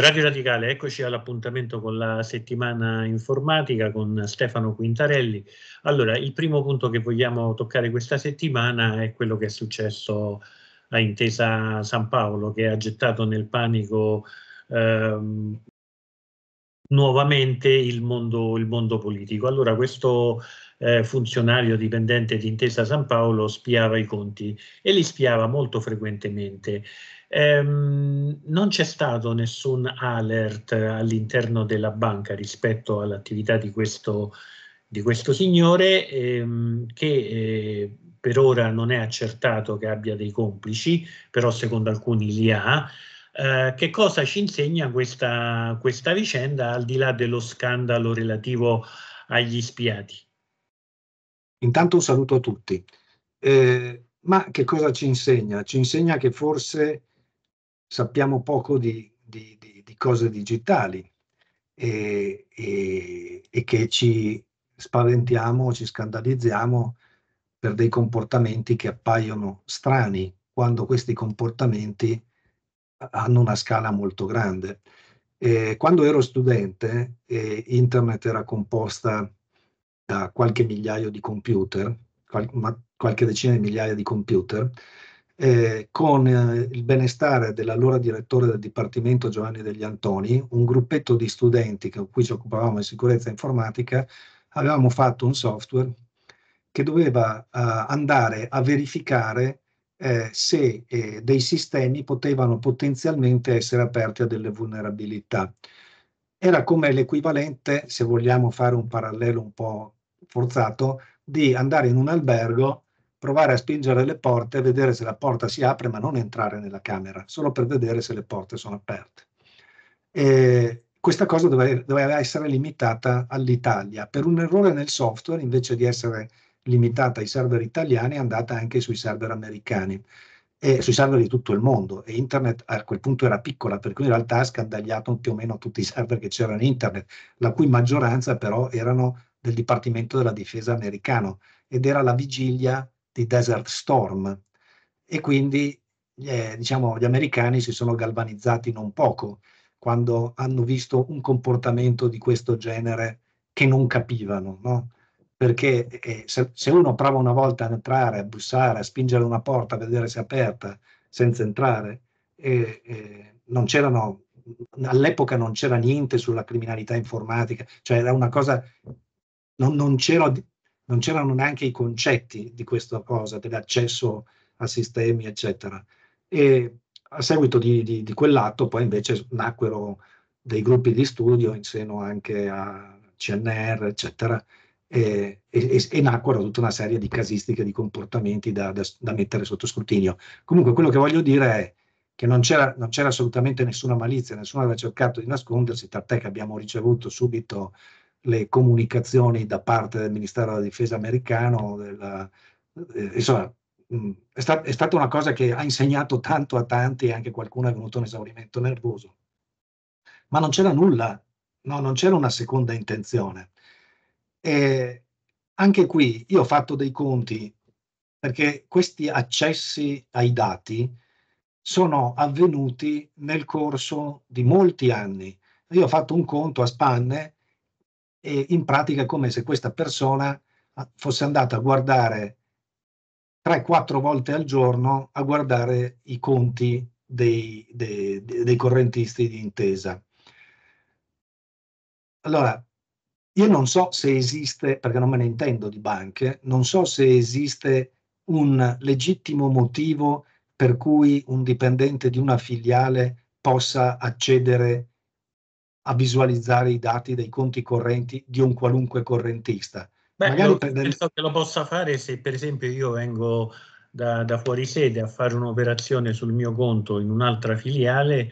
Radio Radicale, eccoci all'appuntamento con la settimana informatica con Stefano Quintarelli. Allora, il primo punto che vogliamo toccare questa settimana è quello che è successo a Intesa San Paolo, che ha gettato nel panico ehm, nuovamente il mondo, il mondo, politico. Allora, questo eh, funzionario dipendente di Intesa San Paolo spiava i conti e li spiava molto frequentemente. Ehm, non c'è stato nessun alert all'interno della banca rispetto all'attività di questo, di questo signore ehm, che eh, per ora non è accertato che abbia dei complici, però secondo alcuni li ha. Eh, che cosa ci insegna questa, questa vicenda al di là dello scandalo relativo agli spiati? Intanto un saluto a tutti. Eh, ma che cosa ci insegna? Ci insegna che forse sappiamo poco di, di, di, di cose digitali e, e, e, che ci spaventiamo, ci scandalizziamo per dei comportamenti che appaiono strani quando questi comportamenti hanno una scala molto grande. Eh, quando ero studente, eh, internet era composta da qualche migliaio di computer, qual qualche decina di migliaia di computer, eh, con eh, il benestare dell'allora direttore del Dipartimento Giovanni degli Antoni, un gruppetto di studenti con cui ci occupavamo di sicurezza informatica, avevamo fatto un software che doveva eh, andare a verificare eh, se eh, dei sistemi potevano potenzialmente essere aperti a delle vulnerabilità. Era come l'equivalente, se vogliamo fare un parallelo un po' forzato di andare in un albergo, provare a spingere le porte, vedere se la porta si apre, ma non entrare nella camera, solo per vedere se le porte sono aperte. E questa cosa doveva, essere limitata all'Italia. Per un errore nel software, invece di essere limitata ai server italiani, è andata anche sui server americani e sui server di tutto il mondo e internet a quel punto era piccola per cui in realtà ha scandagliato più o meno tutti i server che c'erano in internet la cui maggioranza però erano del Dipartimento della Difesa americano ed era la vigilia di Desert Storm e quindi eh, diciamo, gli americani si sono galvanizzati non poco quando hanno visto un comportamento di questo genere che non capivano, no? perché eh, se, se, uno prova una volta ad entrare, a bussare, a spingere una porta, a vedere se è aperta, senza entrare, eh, eh non c'erano, all'epoca non c'era niente sulla criminalità informatica, cioè era una cosa non, non, non c'erano neanche i concetti di questa cosa, dell'accesso a sistemi, eccetera. E a seguito di, di, di quell'atto poi invece nacquero dei gruppi di studio in seno anche a CNR, eccetera, e, e, e nacquero tutta una serie di casistiche, di comportamenti da, da, da, mettere sotto scrutinio. Comunque quello che voglio dire è che non c'era, assolutamente nessuna malizia, nessuno aveva cercato di nascondersi, tant'è che abbiamo ricevuto subito le comunicazioni da parte del Ministero della Difesa americano, della, eh, insomma, mh, mm, è, sta, è, stata una cosa che ha insegnato tanto a tanti e anche qualcuno è venuto un esaurimento nervoso. Ma non c'era nulla, no, non c'era una seconda intenzione. E anche qui io ho fatto dei conti perché questi accessi ai dati sono avvenuti nel corso di molti anni. Io ho fatto un conto a spanne e in pratica è come se questa persona ah, fosse andata a guardare 3-4 volte al giorno a guardare i conti dei, dei, dei correntisti di intesa. Allora, io non so se esiste, perché non me ne intendo di banche, non so se esiste un legittimo motivo per cui un dipendente di una filiale possa accedere a a visualizzare i dati dei conti correnti di un qualunque correntista. Beh, lo, prendendo... penso che lo possa fare se per esempio io vengo da, da fuori sede a fare un'operazione sul mio conto in un'altra filiale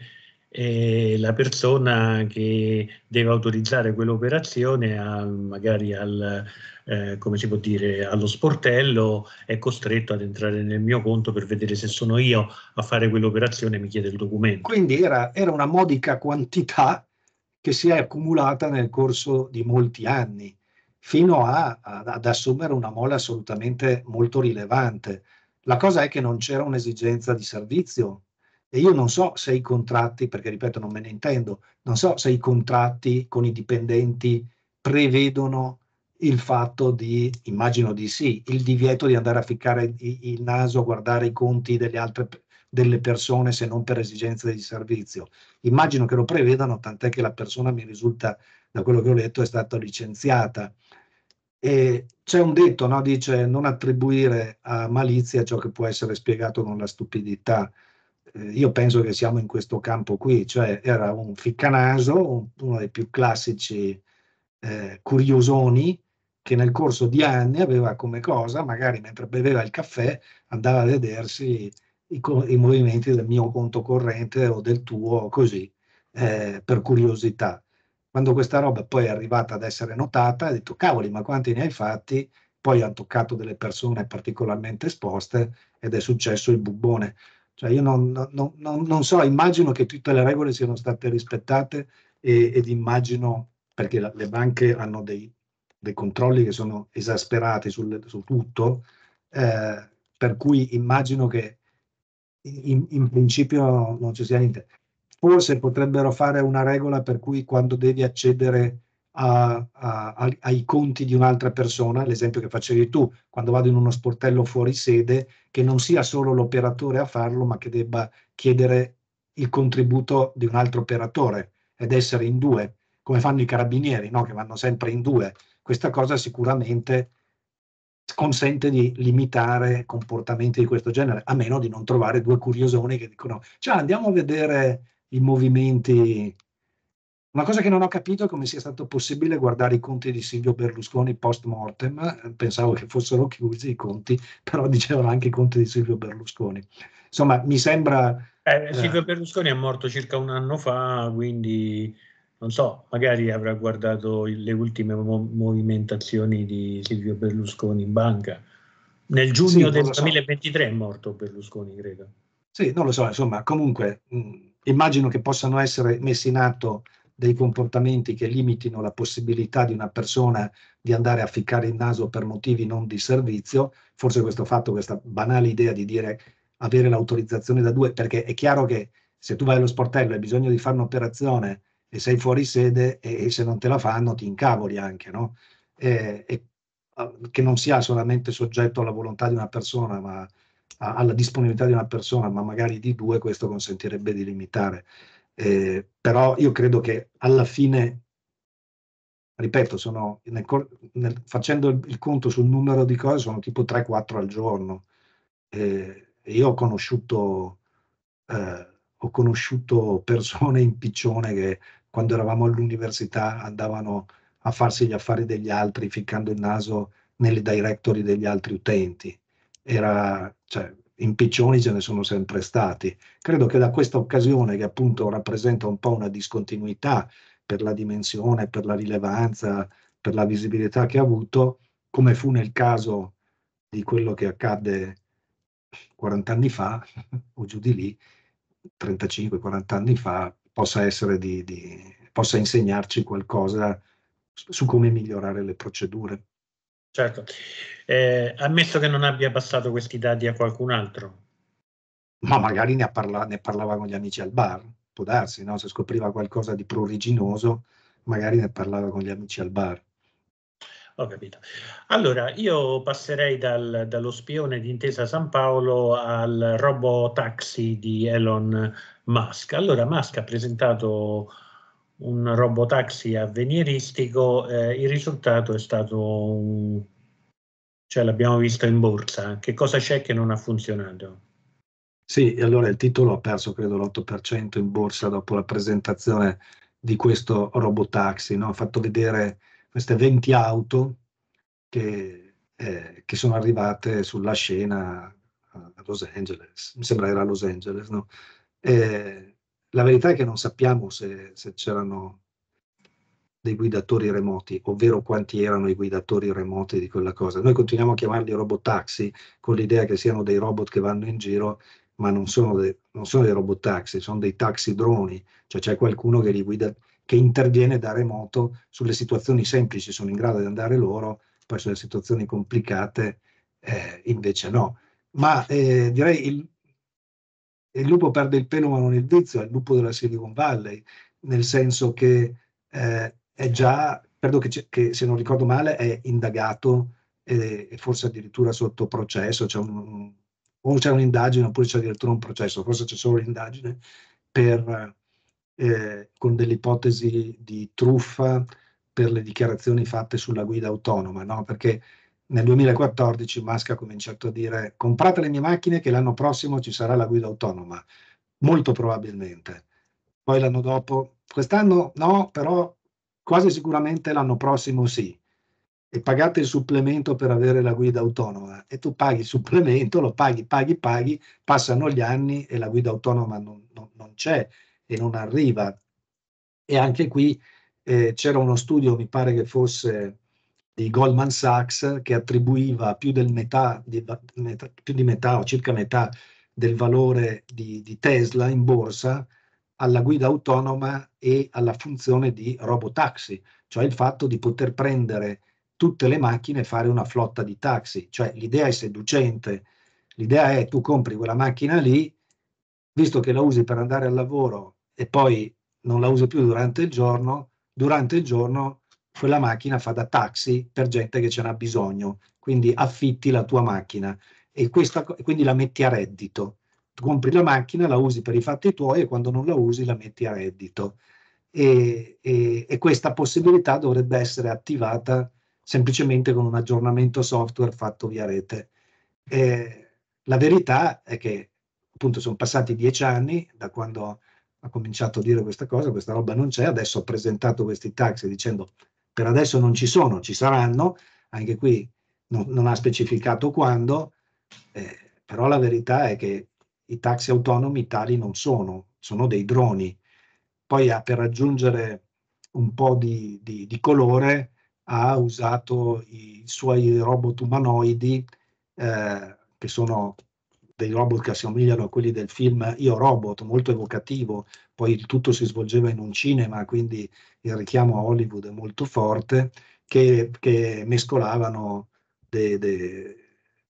e la persona che deve autorizzare quell'operazione magari al, eh, come si può dire, allo sportello è costretto ad entrare nel mio conto per vedere se sono io a fare quell'operazione e mi chiede il documento. Quindi era, era una modica quantità che si è accumulata nel corso di molti anni, fino a, a, ad assumere una mole assolutamente molto rilevante. La cosa è che non c'era un'esigenza di servizio e io non so se i contratti, perché ripeto non me ne intendo, non so se i contratti con i dipendenti prevedono il fatto di, immagino di sì, il divieto di andare a ficcare il, il naso a guardare i conti delle altre delle persone se non per esigenze di servizio. Immagino che lo prevedano, tant'è che la persona mi risulta, da quello che ho letto, è stata licenziata. E c'è un detto, no? dice non attribuire a malizia ciò che può essere spiegato con la stupidità. Eh, io penso che siamo in questo campo qui, cioè era un ficcanaso, uno dei più classici eh, curiosoni, che nel corso di anni aveva come cosa, magari mentre beveva il caffè, andava a vedersi i, i, movimenti del mio conto corrente o del tuo, così, eh, per curiosità. Quando questa roba poi è arrivata ad essere notata, ha detto, cavoli, ma quanti ne hai fatti? Poi hanno toccato delle persone particolarmente esposte ed è successo il bubbone. Cioè io non, non, non, non so, immagino che tutte le regole siano state rispettate e, ed immagino, perché la, le banche hanno dei, dei, controlli che sono esasperati sul, su tutto, eh, per cui immagino che in, in principio non ci sia niente. Forse potrebbero fare una regola per cui quando devi accedere a, a, ai conti di un'altra persona, l'esempio che facevi tu, quando vado in uno sportello fuori sede, che non sia solo l'operatore a farlo, ma che debba chiedere il contributo di un altro operatore ed essere in due, come fanno i carabinieri, no? che vanno sempre in due. Questa cosa sicuramente consente di limitare comportamenti di questo genere, a meno di non trovare due curiosoni che dicono, cioè andiamo a vedere i movimenti. Una cosa che non ho capito è come sia stato possibile guardare i conti di Silvio Berlusconi post mortem, pensavo che fossero chiusi i conti, però dicevano anche i conti di Silvio Berlusconi. Insomma, mi sembra... Eh, Silvio eh, Berlusconi è morto circa un anno fa, quindi non so, magari avrà guardato le ultime movimentazioni di Silvio Berlusconi in banca. Nel giugno sì, del 2023 è morto Berlusconi, credo. Sì, non lo so, insomma, comunque mh, mm, immagino che possano essere messi in atto dei comportamenti che limitino la possibilità di una persona di andare a ficcare il naso per motivi non di servizio, forse questo fatto, questa banale idea di dire avere l'autorizzazione da due, perché è chiaro che se tu vai allo sportello e hai bisogno di fare un'operazione e sei fuori sede e, e se non te la fanno ti incavoli anche, no? E, e, ah, che non sia solamente soggetto alla volontà di una persona, ma a, alla disponibilità di una persona, ma magari di due, questo consentirebbe di limitare. Eh, però io credo che alla fine, ripeto, sono nel, nel, facendo il, il, conto sul numero di cose, sono tipo 3-4 al giorno. Eh, io ho conosciuto, eh, ho conosciuto persone in piccione che quando eravamo all'università andavano a farsi gli affari degli altri ficcando il naso nelle directory degli altri utenti. Era, cioè, impiccioni ce ne sono sempre stati. Credo che da questa occasione, che appunto rappresenta un po' una discontinuità per la dimensione, per la rilevanza, per la visibilità che ha avuto, come fu nel caso di quello che accadde 40 anni fa, o giù di lì, 35-40 anni fa, possa, di, di, possa insegnarci qualcosa su come migliorare le procedure. Certo, eh, ammesso che non abbia passato questi dati a qualcun altro. Ma magari ne, parla, ne parlava con gli amici al bar, può darsi, no? se scopriva qualcosa di pruriginoso, magari ne parlava con gli amici al bar. Ho capito. Allora, io passerei dal, dallo spione di Intesa San Paolo al robo taxi di Elon Musk. Allora Musk ha presentato un robotaxi avvenieristico, eh, il risultato è stato un... cioè l'abbiamo visto in borsa. Che cosa c'è che non ha funzionato? Sì, allora il titolo ha perso credo l'8% in borsa dopo la presentazione di questo robotaxi. No? Ha fatto vedere queste 20 auto che, eh, che sono arrivate sulla scena a Los Angeles, mi sembra era Los Angeles, no? Eh, la verità è che non sappiamo se, se c'erano dei guidatori remoti, ovvero quanti erano i guidatori remoti di quella cosa. Noi continuiamo a chiamarli robot taxi con l'idea che siano dei robot che vanno in giro, ma non sono, dei, non sono dei robot taxi, sono dei taxi droni, cioè c'è qualcuno che li guida, che interviene da remoto sulle situazioni semplici, sono in grado di andare loro, poi sulle situazioni complicate eh, invece no. Ma eh, direi il, il lupo perde il pelo ma non il vizio, è il lupo della Silicon Valley, nel senso che eh, è già, credo che, che, se non ricordo male, è indagato e, e forse addirittura sotto processo, c'è un, o c'è un'indagine oppure c'è addirittura un processo, forse c'è solo l'indagine per, eh, con delle ipotesi di truffa per le dichiarazioni fatte sulla guida autonoma, no? perché nel 2014 Musk ha cominciato a dire comprate le mie macchine che l'anno prossimo ci sarà la guida autonoma, molto probabilmente. Poi l'anno dopo, quest'anno no, però quasi sicuramente l'anno prossimo sì. E pagate il supplemento per avere la guida autonoma e tu paghi il supplemento, lo paghi, paghi, paghi, passano gli anni e la guida autonoma non, non, non c'è e non arriva. E anche qui eh, c'era uno studio, mi pare che fosse di Goldman Sachs che attribuiva più, del metà, di, metà, più di metà o circa metà del valore di, di, Tesla in borsa alla guida autonoma e alla funzione di robotaxi, cioè il fatto di poter prendere tutte le macchine e fare una flotta di taxi. Cioè l'idea è seducente, l'idea è tu compri quella macchina lì, visto che la usi per andare al lavoro e poi non la usi più durante il giorno, durante il giorno quella macchina fa da taxi per gente che ce n'ha bisogno, quindi affitti la tua macchina e questa, quindi la metti a reddito. Tu compri la macchina, la usi per i fatti tuoi e quando non la usi la metti a reddito. E, e, e questa possibilità dovrebbe essere attivata semplicemente con un aggiornamento software fatto via rete. E la verità è che appunto sono passati dieci anni da quando ha cominciato a dire questa cosa, questa roba non c'è, adesso ho presentato questi taxi dicendo per adesso non ci sono, ci saranno, anche qui non, non ha specificato quando, eh, però la verità è che i taxi autonomi tali non sono, sono dei droni. Poi ah, per aggiungere un po' di, di, di, colore ha usato i suoi robot umanoidi eh, che sono dei robot che assomigliano a quelli del film Io Robot, molto evocativo, poi il tutto si svolgeva in un cinema, quindi il richiamo a Hollywood è molto forte, che, che mescolavano dei, dei,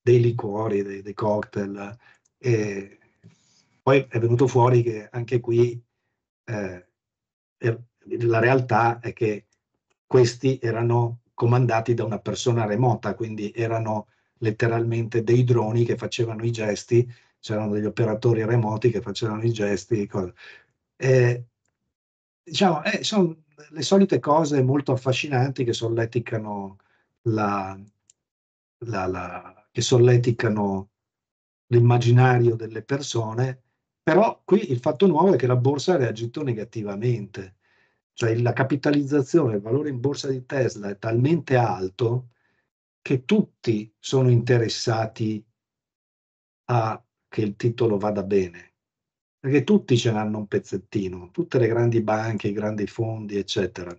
dei liquori, dei, dei cocktail. E poi è venuto fuori che anche qui eh, la realtà è che questi erano comandati da una persona remota, quindi erano letteralmente dei droni che facevano i gesti, c'erano degli operatori remoti che facevano i gesti. E, diciamo, eh, sono le solite cose molto affascinanti che solleticano la, la, la, che solleticano l'immaginario delle persone, però qui il fatto nuovo è che la borsa ha reagito negativamente, cioè la capitalizzazione, il valore in borsa di Tesla è talmente alto che tutti sono interessati a che il titolo vada bene, perché tutti ce l'hanno un pezzettino, tutte le grandi banche, i grandi fondi, eccetera.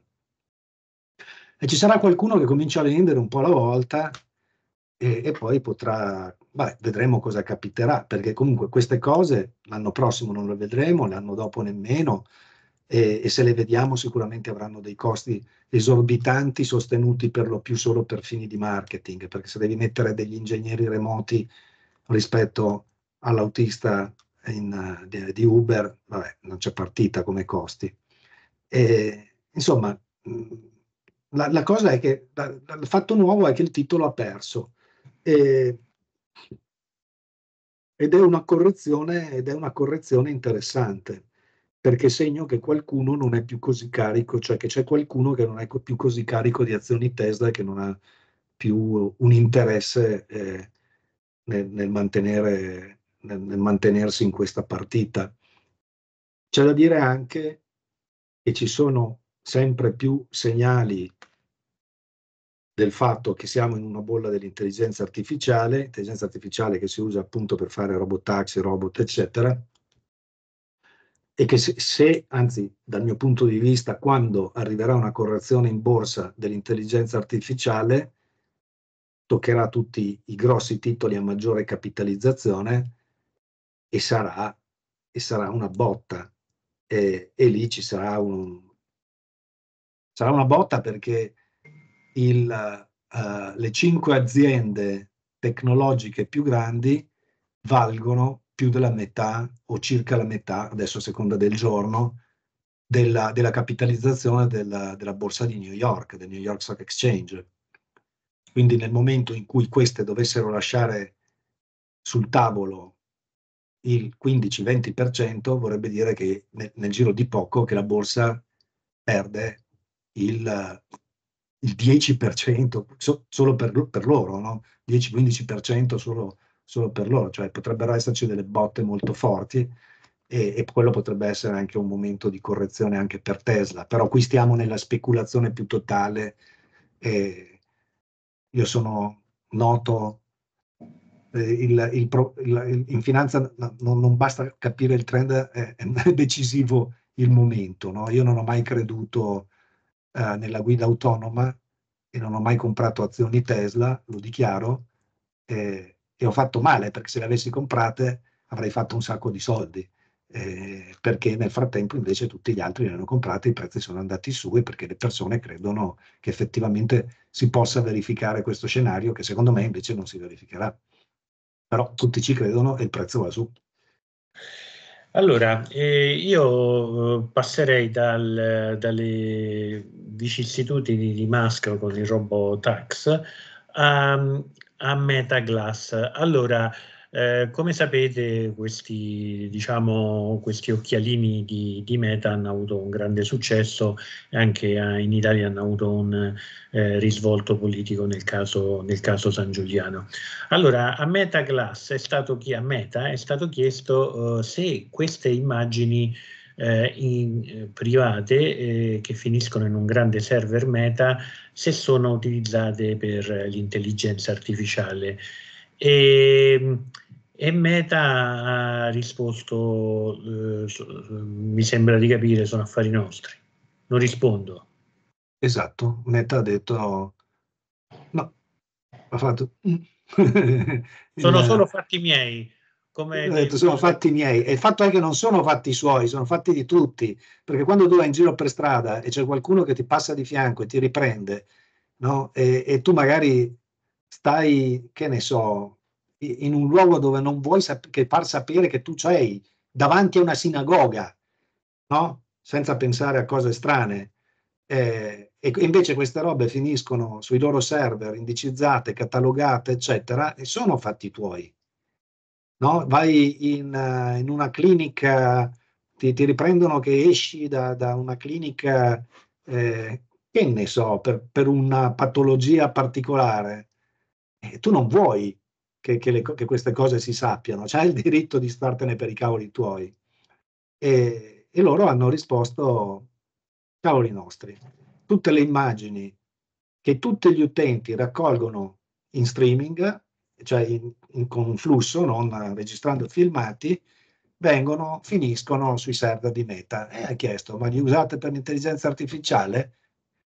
E ci sarà qualcuno che comincia a vendere un po' alla volta e, e poi potrà, beh, vedremo cosa capiterà, perché comunque queste cose l'anno prossimo non le vedremo, l'anno dopo nemmeno, e, e, se le vediamo sicuramente avranno dei costi esorbitanti sostenuti per lo più solo per fini di marketing, perché se devi mettere degli ingegneri remoti rispetto all'autista in, di, di, Uber, vabbè, non c'è partita come costi. E, insomma, la, la, cosa è che la, il fatto nuovo è che il titolo ha perso. E, ed è una correzione, ed è una correzione interessante perché segno che qualcuno non è più così carico, cioè che c'è qualcuno che non è più così carico di azioni Tesla e che non ha più un interesse eh, nel, nel, mantenere, nel, nel mantenersi in questa partita. C'è da dire anche che ci sono sempre più segnali del fatto che siamo in una bolla dell'intelligenza artificiale, intelligenza artificiale che si usa appunto per fare robot taxi, robot, eccetera, e che se, se, anzi dal mio punto di vista, quando arriverà una correzione in borsa dell'intelligenza artificiale, toccherà tutti i grossi titoli a maggiore capitalizzazione e sarà, e sarà una botta. E, e, lì ci sarà, un, sarà una botta perché il, uh, le cinque aziende tecnologiche più grandi valgono più della metà o circa la metà, adesso a seconda del giorno, della, della capitalizzazione della, della, borsa di New York, del New York Stock Exchange. Quindi nel momento in cui queste dovessero lasciare sul tavolo il 15-20%, vorrebbe dire che nel, nel, giro di poco che la borsa perde il, il 10% so, solo per, per loro, no? 10-15% solo solo per loro, cioè potrebbero esserci delle botte molto forti e, e, quello potrebbe essere anche un momento di correzione anche per Tesla, però qui stiamo nella speculazione più totale e io sono noto, eh, il, il pro, il, in finanza non, non, basta capire il trend, è, è decisivo il momento, no? io non ho mai creduto eh, nella guida autonoma e non ho mai comprato azioni Tesla, lo dichiaro. Eh, e ho fatto male perché se le avessi comprate avrei fatto un sacco di soldi. Eh, perché nel frattempo invece tutti gli altri le hanno comprate, i prezzi sono andati su e perché le persone credono che effettivamente si possa verificare questo scenario che secondo me invece non si verificherà. Però tutti ci credono e il prezzo va su. Allora, eh, io eh, passerei dal, dalle vicissitudini di Musk con il robot tax a ehm, a Metaglass. Allora, eh, come sapete, questi, diciamo, questi occhialini di, di, Meta hanno avuto un grande successo e anche eh, in Italia hanno avuto un eh, risvolto politico nel caso, nel caso, San Giuliano. Allora, a Meta è stato, chi, a Meta è stato chiesto eh, se queste immagini eh, in, eh, private eh, che finiscono in un grande server meta se sono utilizzate per l'intelligenza artificiale. E, ehm, e Meta ha risposto, eh, mi sembra di capire, sono affari nostri. Non rispondo. Esatto, Meta ha detto no, ha fatto... Mm. sono solo fatti miei, come detto, sono fatti miei. E il fatto è che non sono fatti suoi, sono fatti di tutti. Perché quando tu vai in giro per strada e c'è qualcuno che ti passa di fianco e ti riprende, no? e, e tu magari stai, che ne so, in un luogo dove non vuoi sap- che far sapere che tu sei, davanti a una sinagoga, no? senza pensare a cose strane. Eh, e invece queste robe finiscono sui loro server indicizzate, catalogate, eccetera, e sono fatti tuoi no? vai in, uh, in, una clinica, eh, ti, ti riprendono che esci da, da una clinica, eh, che ne so, per, per, una patologia particolare, e tu non vuoi che, che, le, che queste cose si sappiano, c'hai il diritto di startene per i cavoli tuoi. E, e loro hanno risposto, cavoli nostri, tutte le immagini che tutti gli utenti raccolgono in streaming, cioè in, in conflusso, non registrando filmati, vengono, finiscono sui server di Meta. E ha chiesto, ma li usate per l'intelligenza artificiale?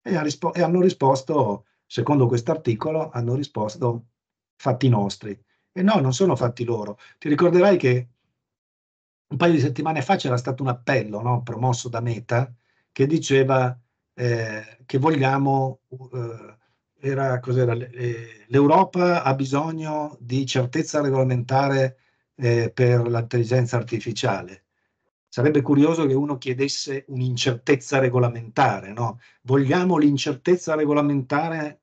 E, ha rispo- e hanno risposto, secondo questo articolo, hanno risposto fatti nostri. E no, non sono fatti loro. Ti ricorderai che un paio di settimane fa c'era stato un appello no, promosso da Meta che diceva eh, che vogliamo eh, era, cos'era, l'Europa ha bisogno di certezza regolamentare eh, per l'intelligenza artificiale. Sarebbe curioso che uno chiedesse un'incertezza regolamentare, no? Vogliamo l'incertezza regolamentare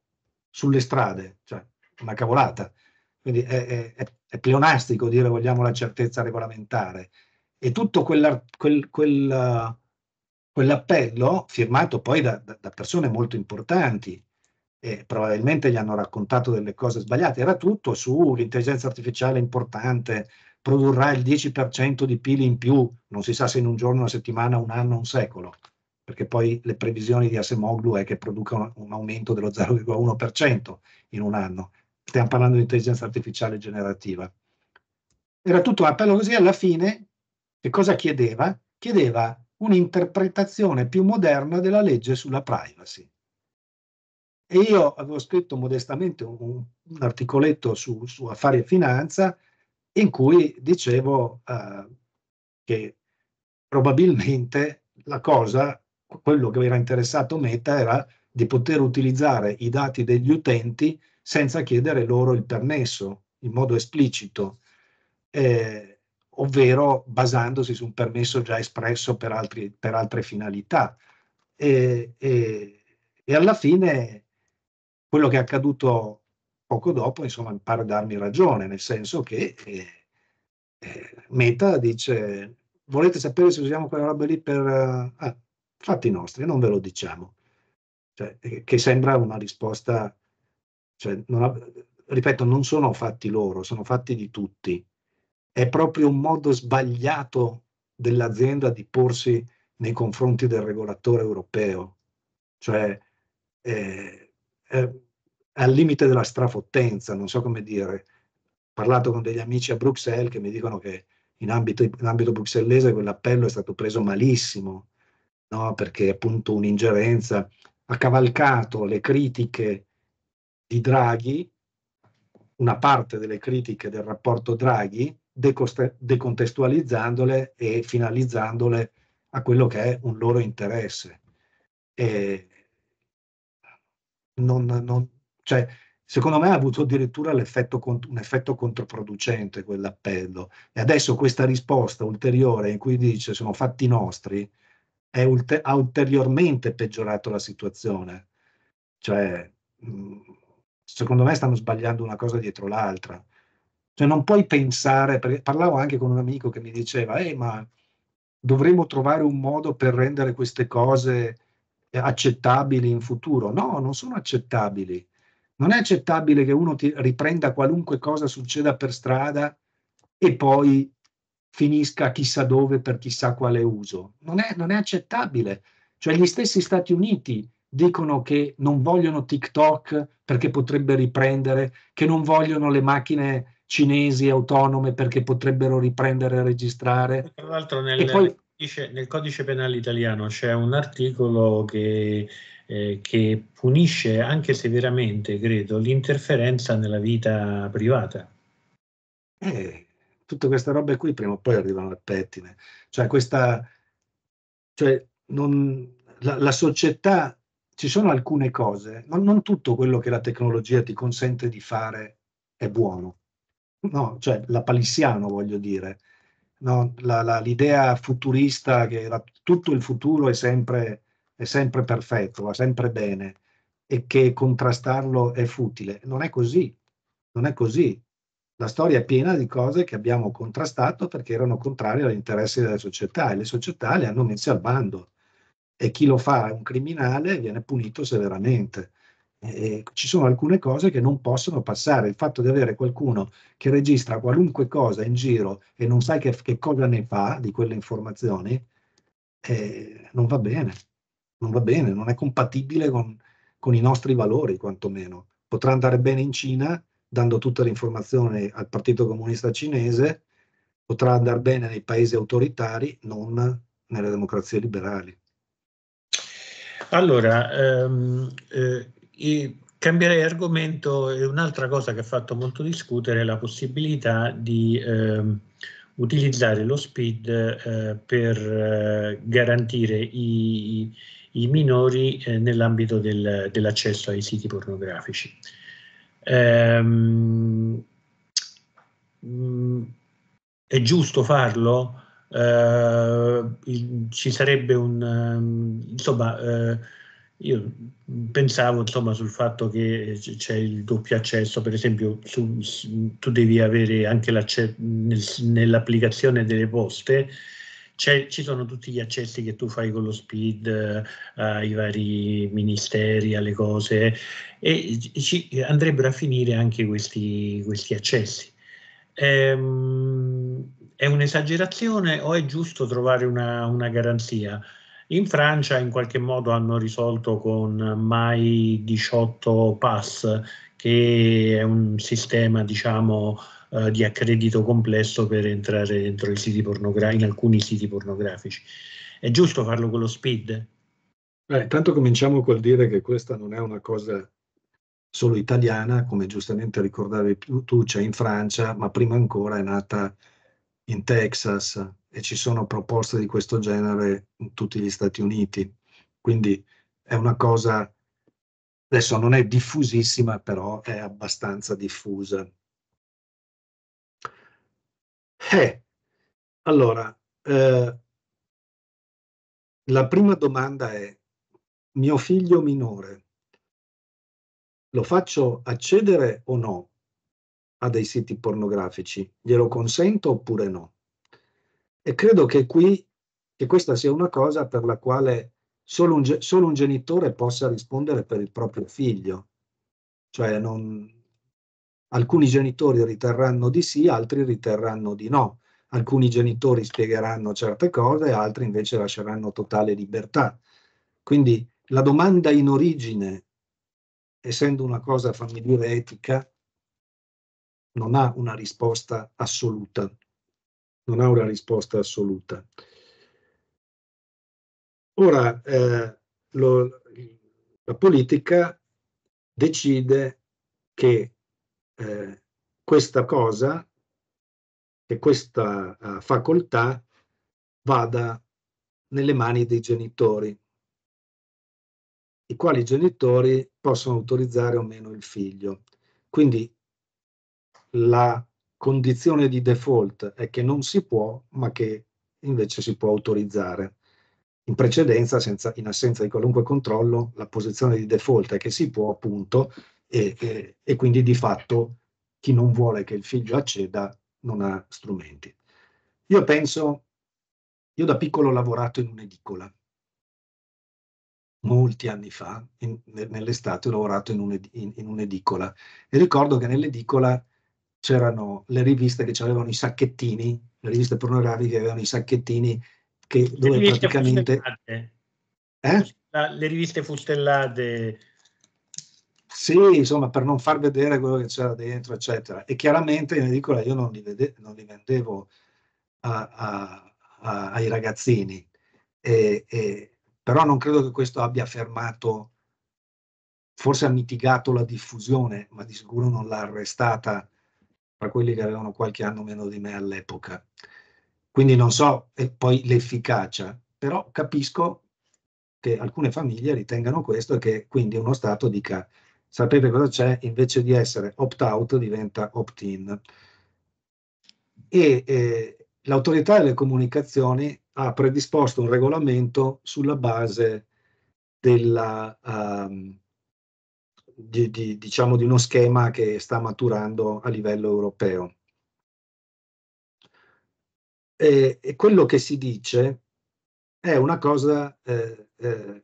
sulle strade, cioè una cavolata. Quindi è, è, è pleonastico dire vogliamo la certezza regolamentare. E tutto quella, quel, quel, quell'appello, firmato poi da, da persone molto importanti, eh, probabilmente gli hanno raccontato delle cose sbagliate, era tutto sull'intelligenza artificiale importante, produrrà il 10% di pili in più, non si sa se in un giorno, una settimana, un anno, un secolo, perché poi le previsioni di Asemoglu è che produca un, un aumento dello 0,1% in un anno. Stiamo parlando di intelligenza artificiale generativa. Era tutto un appello così, alla fine che cosa chiedeva? Chiedeva un'interpretazione più moderna della legge sulla privacy e io avevo scritto modestamente un, un articoletto su, su, affari e finanza in cui dicevo eh, che probabilmente la cosa, quello che era interessato Meta era di poter utilizzare i dati degli utenti senza chiedere loro il permesso in modo esplicito, eh, ovvero basandosi su un permesso già espresso per, altri, per altre finalità. E, e, e alla fine quello che è accaduto poco dopo, insomma, pare darmi ragione, nel senso che eh, eh, Meta dice, volete sapere se usiamo quella roba lì per... Uh, fatti nostri, non ve lo diciamo. Cioè, eh, che sembra una risposta, cioè, non ha, ripeto, non sono fatti loro, sono fatti di tutti. È proprio un modo sbagliato dell'azienda di porsi nei confronti del regolatore europeo. Cioè, eh, eh, al limite della strafottenza, non so come dire. Ho parlato con degli amici a Bruxelles che mi dicono che in ambito, in ambito bruxellese quell'appello è stato preso malissimo, no? perché appunto un'ingerenza ha cavalcato le critiche di Draghi, una parte delle critiche del rapporto Draghi, decontestualizzandole e finalizzandole a quello che è un loro interesse. E, non, non, cioè, secondo me ha avuto addirittura un effetto controproducente quell'appello. E adesso questa risposta ulteriore in cui dice sono fatti nostri ulter- ha ulteriormente peggiorato la situazione. Cioè, secondo me stanno sbagliando una cosa dietro l'altra. Cioè, non puoi pensare, parlavo anche con un amico che mi diceva, eh, ma dovremmo trovare un modo per rendere queste cose accettabili in futuro. No, non sono accettabili. Non è accettabile che uno ti riprenda qualunque cosa succeda per strada e poi finisca chissà dove per chissà quale uso. Non è, non è accettabile. Cioè gli stessi Stati Uniti dicono che non vogliono TikTok perché potrebbe riprendere, che non vogliono le macchine cinesi autonome perché potrebbero riprendere e registrare. Tra l'altro nel, e poi, codice, nel codice penale italiano c'è un articolo che, eh, che punisce anche severamente, credo, l'interferenza nella vita privata. Eh, tutte queste robe qui prima o poi arrivano al pettine. Cioè, questa, cioè non, la, la, società, ci sono alcune cose, non, non tutto quello che la tecnologia ti consente di fare è buono. No, cioè la palissiano, voglio dire no? la, la, l'idea futurista che la, tutto il futuro è sempre, è sempre perfetto, va sempre bene e che contrastarlo è futile. Non è così, non è così. La storia è piena di cose che abbiamo contrastato perché erano contrarie agli interessi della società e le società le hanno messe al bando e chi lo fa è un criminale e viene punito severamente eh, ci sono alcune cose che non possono passare. Il fatto di avere qualcuno che registra qualunque cosa in giro e non sai che, che cosa ne fa di quelle informazioni, eh, non va bene. Non va bene, non è compatibile con, con i nostri valori, quantomeno. Potrà andare bene in Cina dando tutte le informazioni al Partito Comunista Cinese, potrà andare bene nei paesi autoritari, non nelle democrazie liberali. Allora, ehm, eh, e cambierei argomento e un'altra cosa che ha fatto molto discutere è la possibilità di eh, utilizzare lo SPID eh, per eh, garantire i, i minori eh, nell'ambito del, dell'accesso ai siti pornografici. Ehm, mm, è giusto farlo? Uh, ci sarebbe un ehm, insomma uh, io pensavo insomma sul fatto che c'è il doppio accesso, per esempio su, su, tu devi avere anche nel, nell'applicazione delle poste, ci sono tutti gli accessi che tu fai con lo speed, eh, ai vari ministeri, alle cose e ci andrebbero a finire anche questi, questi accessi. Ehm, è un'esagerazione o è giusto trovare una, una garanzia? In Francia in qualche modo hanno risolto con My 18 Pass, che è un sistema diciamo, eh, di accredito complesso per entrare dentro i siti pornogra- in alcuni siti pornografici. È giusto farlo con lo speed? Beh, intanto cominciamo col dire che questa non è una cosa solo italiana, come giustamente ricordavi tu, c'è in Francia, ma prima ancora è nata in Texas, e ci sono proposte di questo genere in tutti gli Stati Uniti. Quindi è una cosa, adesso non è diffusissima, però è abbastanza diffusa. Eh, allora, eh, la prima domanda è, mio figlio minore, lo faccio accedere o no a dei siti pornografici? Glielo consento oppure no? E credo che, qui, che questa sia una cosa per la quale solo un, solo un genitore possa rispondere per il proprio figlio. Cioè non, alcuni genitori riterranno di sì, altri riterranno di no. Alcuni genitori spiegheranno certe cose, altri invece lasceranno totale libertà. Quindi la domanda in origine, essendo una cosa, fammi dire, etica, non ha una risposta assoluta non ha una risposta assoluta. Ora, eh, lo, la politica decide che eh, questa cosa, che questa uh, facoltà vada nelle mani dei genitori, i quali genitori possono autorizzare o meno il figlio. Quindi la condizione di default è che non si può, ma che invece si può autorizzare. In precedenza, senza, in assenza di qualunque controllo, la posizione di default è che si può, appunto, e, e, e quindi di fatto chi non vuole che il figlio acceda non ha strumenti. Io penso, io da piccolo ho lavorato in un'edicola, molti anni fa, nell'estate ho lavorato in, un'edicola e ricordo che nell'edicola c'erano le riviste che avevano i sacchettini, le riviste pornografiche avevano i sacchettini che, dove le praticamente... Fustellate. Eh? Le riviste fustellate. Sì, insomma, per non far vedere quello che c'era dentro, eccetera. E chiaramente in edicola io non li, vede, non li vendevo a, a, a, ai ragazzini, e, e, però non credo che questo abbia fermato, forse ha mitigato la diffusione, ma di sicuro non l'ha arrestata tra quelli che avevano qualche anno meno di me all'epoca. Quindi non so e poi l'efficacia, però capisco che alcune famiglie ritengano questo e che quindi uno Stato dica sapete cosa c'è, invece di essere opt-out diventa opt-in. E eh, l'autorità delle comunicazioni ha predisposto un regolamento sulla base della, um, di, di, diciamo di uno schema che sta maturando a livello europeo. E, e quello che si dice è una cosa, eh, eh,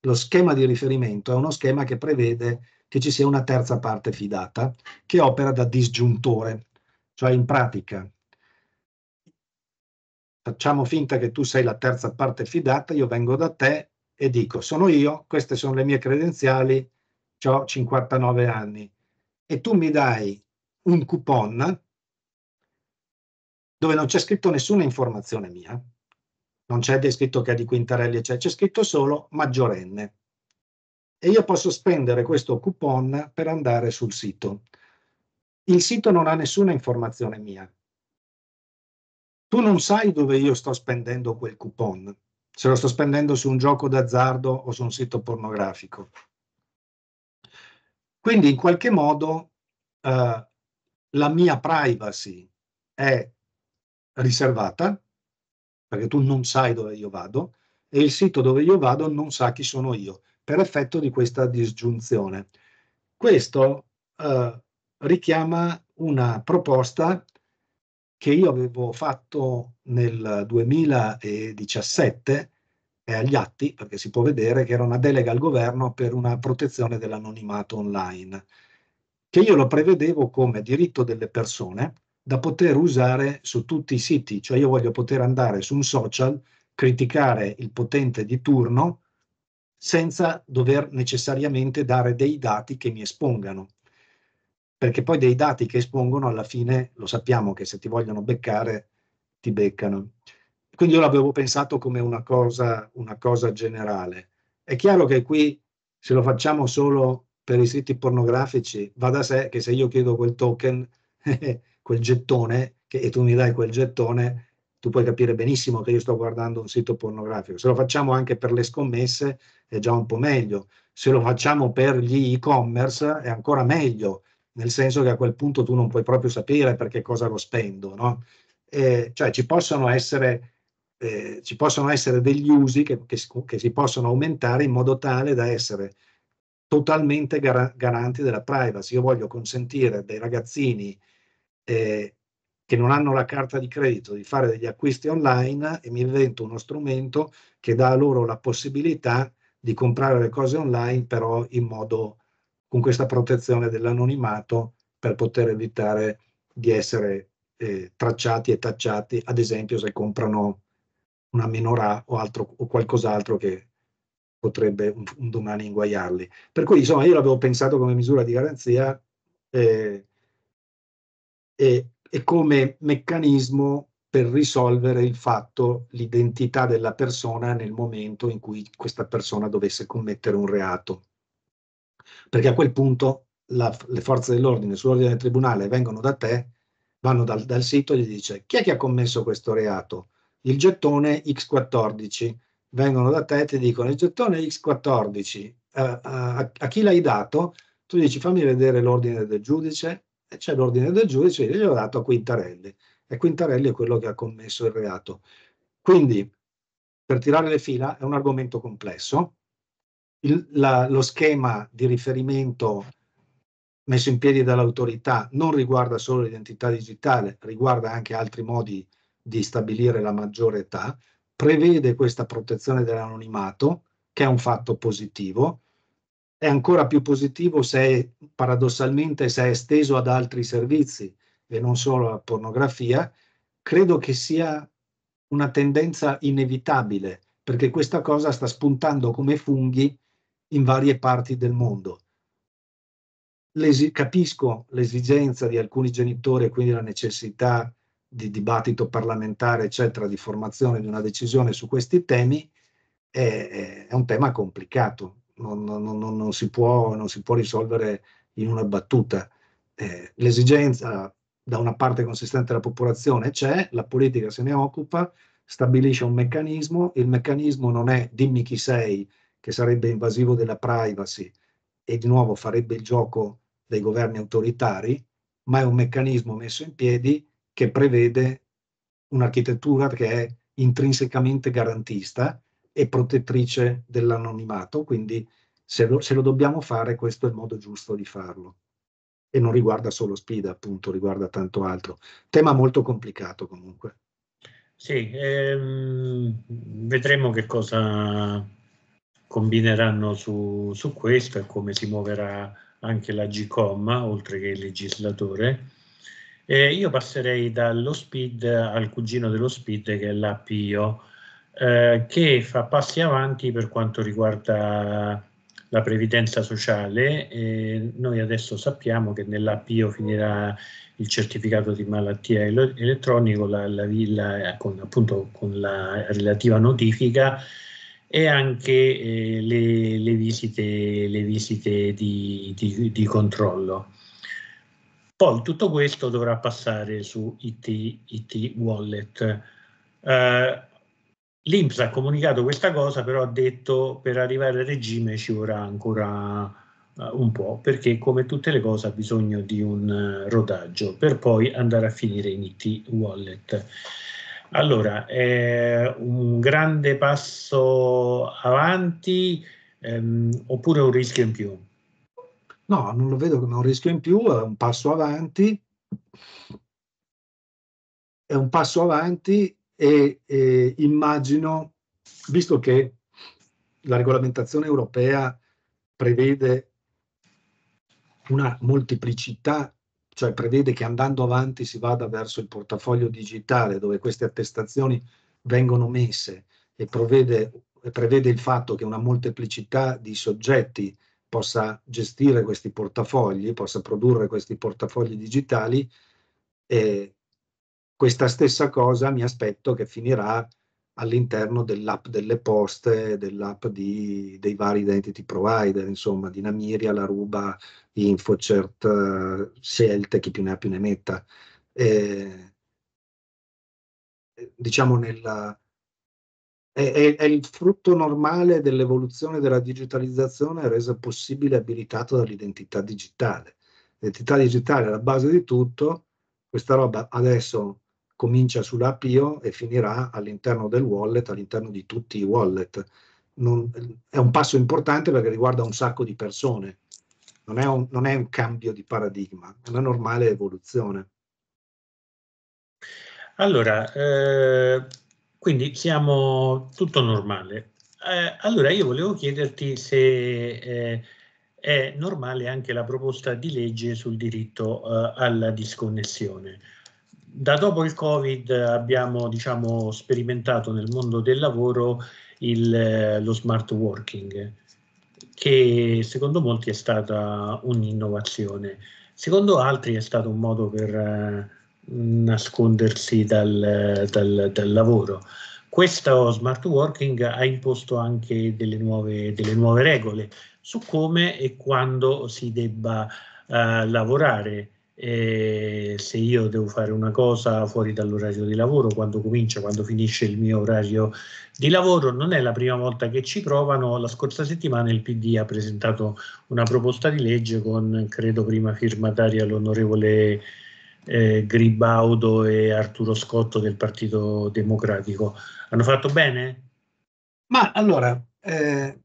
lo schema di riferimento è uno schema che prevede che ci sia una terza parte fidata che opera da disgiuntore, cioè in pratica facciamo finta che tu sei la terza parte fidata, io vengo da te e dico sono io, queste sono le mie credenziali, ho 59 anni e tu mi dai un coupon dove non c'è scritto nessuna informazione mia, non c'è scritto che è di Quintarelli, c'è, c'è scritto solo maggiorenne. E io posso spendere questo coupon per andare sul sito. Il sito non ha nessuna informazione mia. Tu non sai dove io sto spendendo quel coupon se lo sto spendendo su un gioco d'azzardo o su un sito pornografico. Quindi in qualche modo eh, la mia privacy è riservata, perché tu non sai dove io vado, e il sito dove io vado non sa chi sono io, per effetto di questa disgiunzione. Questo eh, richiama una proposta che io avevo fatto nel 2017 è agli atti, perché si può vedere che era una delega al governo per una protezione dell'anonimato online, che io lo prevedevo come diritto delle persone da poter usare su tutti i siti, cioè io voglio poter andare su un social, criticare il potente di turno senza dover necessariamente dare dei dati che mi espongano perché poi dei dati che espongono alla fine lo sappiamo che se ti vogliono beccare ti beccano. Quindi io l'avevo pensato come una cosa, una cosa generale. È chiaro che qui se lo facciamo solo per i siti pornografici va da sé che se io chiedo quel token, quel gettone, che, e tu mi dai quel gettone, tu puoi capire benissimo che io sto guardando un sito pornografico. Se lo facciamo anche per le scommesse è già un po' meglio. Se lo facciamo per gli e-commerce è ancora meglio, nel senso che a quel punto tu non puoi proprio sapere per che cosa lo spendo, no? Eh, cioè ci possono essere, eh, ci possono essere degli usi che, che, che, si possono aumentare in modo tale da essere totalmente gar garanti della privacy. Io voglio consentire dei ragazzini eh, che non hanno la carta di credito di fare degli acquisti online e mi invento uno strumento che dà loro la possibilità di comprare le cose online però in modo con questa protezione dell'anonimato per poter evitare di essere eh, tracciati e tacciati, ad esempio se comprano una menorah o, altro, o qualcos'altro che potrebbe un, un, domani inguaiarli. Per cui insomma io l'avevo pensato come misura di garanzia eh, e, e come meccanismo per risolvere il fatto, l'identità della persona nel momento in cui questa persona dovesse commettere un reato perché a quel punto la, le forze dell'ordine sull'ordine del tribunale vengono da te, vanno dal, dal sito e gli dice chi è che ha commesso questo reato? Il gettone X14. Vengono da te e ti dicono il gettone X14, a, eh, eh, a, a chi l'hai dato? Tu dici fammi vedere l'ordine del giudice, e c'è l'ordine del giudice, e glielo ho dato a Quintarelli, e Quintarelli è quello che ha commesso il reato. Quindi, per tirare le fila, è un argomento complesso, il, la, lo schema di riferimento messo in piedi dall'autorità non riguarda solo l'identità digitale, riguarda anche altri modi di stabilire la maggiore età, prevede questa protezione dell'anonimato, che è un fatto positivo, è ancora più positivo se paradossalmente se è esteso ad altri servizi e non solo alla pornografia, credo che sia una tendenza inevitabile, perché questa cosa sta spuntando come funghi in varie parti del mondo. L'esi- capisco l'esigenza di alcuni genitori e quindi la necessità di dibattito parlamentare, eccetera, di formazione di una decisione su questi temi, è, è un tema complicato, non, non, non, non si può, non si può risolvere in una battuta. Eh, l'esigenza da una parte consistente della popolazione c'è, la politica se ne occupa, stabilisce un meccanismo, il meccanismo non è dimmi chi sei che sarebbe invasivo della privacy e di nuovo farebbe il gioco dei governi autoritari, ma è un meccanismo messo in piedi che prevede un'architettura che è intrinsecamente garantista e protettrice dell'anonimato, quindi se lo, se lo dobbiamo fare questo è il modo giusto di farlo. E non riguarda solo SPIDA, appunto, riguarda tanto altro. Tema molto complicato comunque. Sì, ehm, vedremo che cosa combineranno su, su questo e come si muoverà anche la GCOM, oltre che il legislatore. E io passerei dallo SPID al cugino dello SPID che è l'APIO, eh, che fa passi avanti per quanto riguarda la previdenza sociale. E noi adesso sappiamo che nell'APIO finirà il certificato di malattia elettronico, la, la, la, con, appunto con la relativa notifica e anche eh, le, le, visite, le visite di, di, di, controllo. Poi tutto questo dovrà passare su IT, IT Wallet. Eh, L'IMS ha comunicato questa cosa, però ha detto che per arrivare al regime ci vorrà ancora eh, un po', perché come tutte le cose ha bisogno di un eh, rodaggio per poi andare a finire in IT Wallet. Allora, è eh, un grande passo avanti ehm, oppure un rischio in più? No, non lo vedo come un rischio in più, è un passo avanti. È un passo avanti e, e immagino, visto che la regolamentazione europea prevede una molteplicità cioè prevede che andando avanti si vada verso il portafoglio digitale dove queste attestazioni vengono messe e prevede, prevede il fatto che una molteplicità di soggetti possa gestire questi portafogli, possa produrre questi portafogli digitali, e questa stessa cosa mi aspetto che finirà all'interno dell'app delle poste, dell'app di, dei vari identity provider, insomma, di Namiria, La Ruba, Infocert, eh, Scelte, chi più ne ha più ne metta. Eh, diciamo nella, è, è, è, il frutto normale dell'evoluzione della digitalizzazione resa possibile e abilitato dall'identità digitale. L'identità digitale è la base di tutto, questa roba adesso comincia sull'APIO e finirà all'interno del wallet, all'interno di tutti i wallet. Non, è un passo importante perché riguarda un sacco di persone, non è un, non è un cambio di paradigma, è una normale evoluzione. Allora, eh, quindi siamo tutto normale. Eh, allora, io volevo chiederti se eh, è normale anche la proposta di legge sul diritto eh, alla disconnessione da dopo il Covid abbiamo diciamo, sperimentato nel mondo del lavoro il, eh, lo smart working, che secondo molti è stata un'innovazione, secondo altri è stato un modo per eh, nascondersi dal, dal, dal lavoro. Questo smart working ha imposto anche delle nuove, delle nuove regole su come e quando si debba uh, lavorare eh, se io devo fare una cosa fuori dall'orario di lavoro, quando comincia, quando finisce il mio orario di lavoro, non è la prima volta che ci provano. La scorsa settimana il PD ha presentato una proposta di legge con, credo, prima firmataria l'onorevole eh, Gribaudo e Arturo Scotto del Partito Democratico. Hanno fatto bene? Ma allora, eh,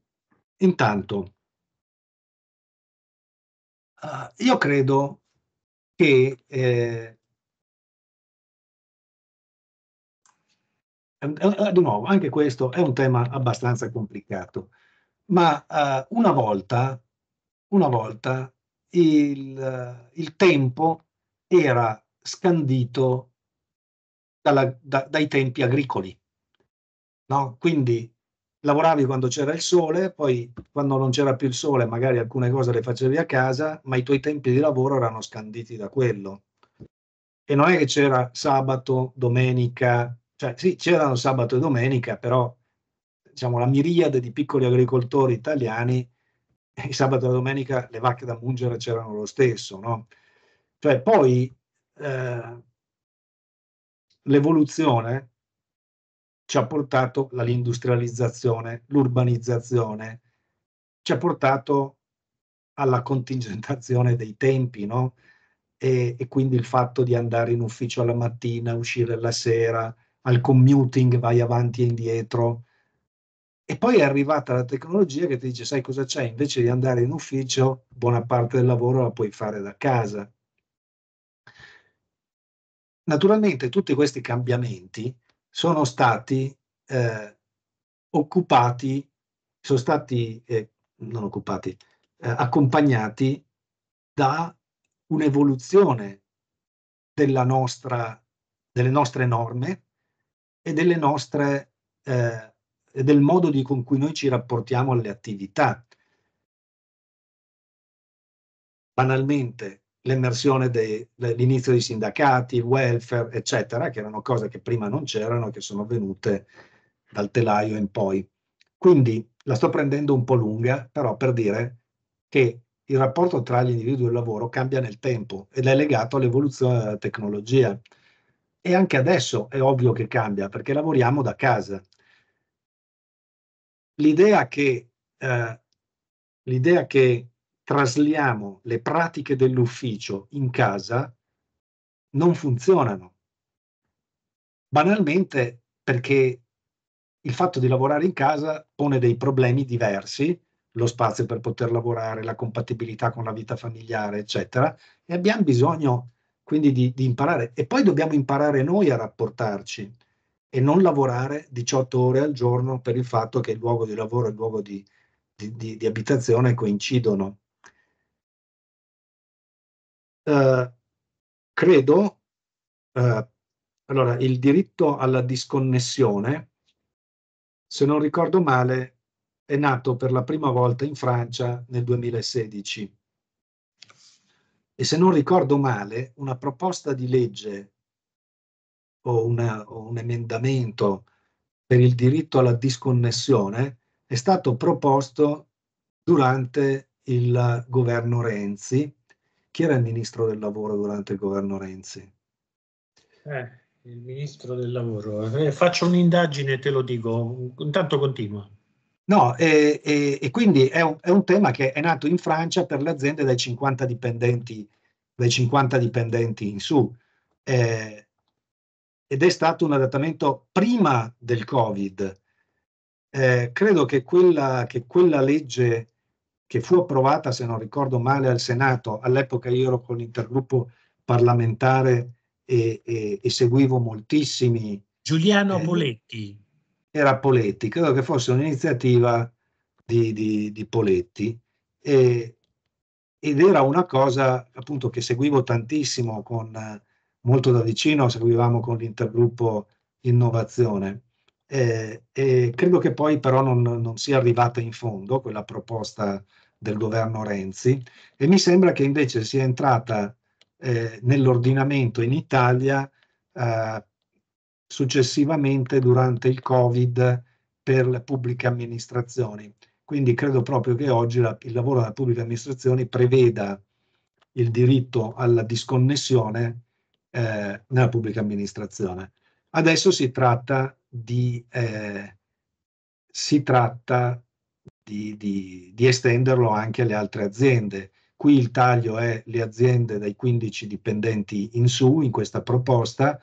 intanto, uh, io credo che eh, eh, di nuovo, anche questo è un tema abbastanza complicato, ma eh, una volta, una volta il, eh, il tempo era scandito dalla, da, dai tempi agricoli. No? Quindi lavoravi quando c'era il sole, poi quando non c'era più il sole magari alcune cose le facevi a casa, ma i tuoi tempi di lavoro erano scanditi da quello. E non è che c'era sabato, domenica, cioè sì, c'erano sabato e domenica, però diciamo la miriade di piccoli agricoltori italiani, il sabato e la domenica le vacche da mungere c'erano lo stesso, no? Cioè poi eh, l'evoluzione ci ha portato all'industrializzazione, l'industrializzazione, l'urbanizzazione, ci ha portato alla contingentazione dei tempi, no? E, e, quindi il fatto di andare in ufficio alla mattina, uscire la sera, al commuting vai avanti e indietro. E poi è arrivata la tecnologia che ti dice, sai cosa c'è? Invece di andare in ufficio, buona parte del lavoro la puoi fare da casa. Naturalmente tutti questi cambiamenti sono stati eh, occupati, sono stati, eh, non occupati, eh, accompagnati da un'evoluzione della nostra, delle nostre norme e delle nostre, eh, del modo di, con cui noi ci rapportiamo alle attività. Banalmente, l'emersione dell'inizio dei sindacati, il welfare, eccetera, che erano cose che prima non c'erano che sono venute dal telaio in poi. Quindi la sto prendendo un po' lunga, però per dire che il rapporto tra gli individui e il lavoro cambia nel tempo ed è legato all'evoluzione della tecnologia. E anche adesso è ovvio che cambia perché lavoriamo da casa. L'idea che, eh, l'idea che trasliamo le pratiche dell'ufficio in casa non funzionano. Banalmente perché il fatto di lavorare in casa pone dei problemi diversi, lo spazio per poter lavorare, la compatibilità con la vita familiare, eccetera, e abbiamo bisogno quindi di, di imparare. E poi dobbiamo imparare noi a rapportarci e non lavorare 18 ore al giorno per il fatto che il luogo di lavoro e il luogo di, di, di abitazione coincidono. Eh, credo, eh, allora, il diritto alla disconnessione, se non ricordo male, è nato per la prima volta in Francia nel 2016. E se non ricordo male, una proposta di legge o, una, o un emendamento per il diritto alla disconnessione è stato proposto durante il governo Renzi chi era il ministro del lavoro durante il governo Renzi? Eh, il ministro del lavoro. Eh, faccio un'indagine e te lo dico, intanto continua. No, e, e, e quindi è un, è un, tema che è nato in Francia per le aziende dai 50 dipendenti, dai 50 dipendenti in su. Eh, ed è stato un adattamento prima del Covid. Eh, credo che quella, che quella legge che fu approvata, se non ricordo male, al Senato. All'epoca io ero con l'intergruppo parlamentare e, e, e seguivo moltissimi. Giuliano eh, Poletti. Era Poletti, credo che fosse un'iniziativa di, di, di Poletti. E, ed era una cosa appunto che seguivo tantissimo con molto da vicino, seguivamo con l'intergruppo innovazione. Eh, eh, credo che poi però non, non, sia arrivata in fondo quella proposta del governo Renzi e mi sembra che invece sia entrata eh, nell'ordinamento in Italia eh, successivamente durante il Covid per le pubbliche amministrazioni. Quindi credo proprio che oggi la, il lavoro della pubblica amministrazione preveda il diritto alla disconnessione eh, nella pubblica amministrazione. Adesso si tratta di, eh, si tratta di, di, di estenderlo anche alle altre aziende. Qui il taglio è le aziende dai 15 dipendenti in su in questa proposta.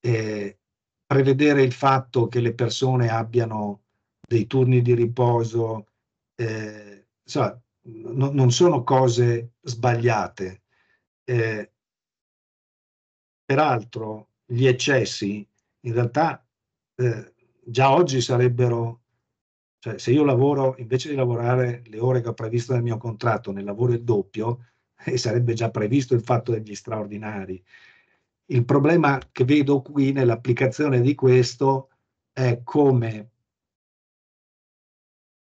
Eh, prevedere il fatto che le persone abbiano dei turni di riposo, eh, insomma, no, non sono cose sbagliate. Eh, peraltro gli eccessi in realtà eh, già oggi sarebbero cioè, se io lavoro, invece di lavorare le ore che ho previsto nel mio contratto, ne lavoro il doppio, e sarebbe già previsto il fatto degli straordinari. Il problema che vedo qui nell'applicazione di questo è come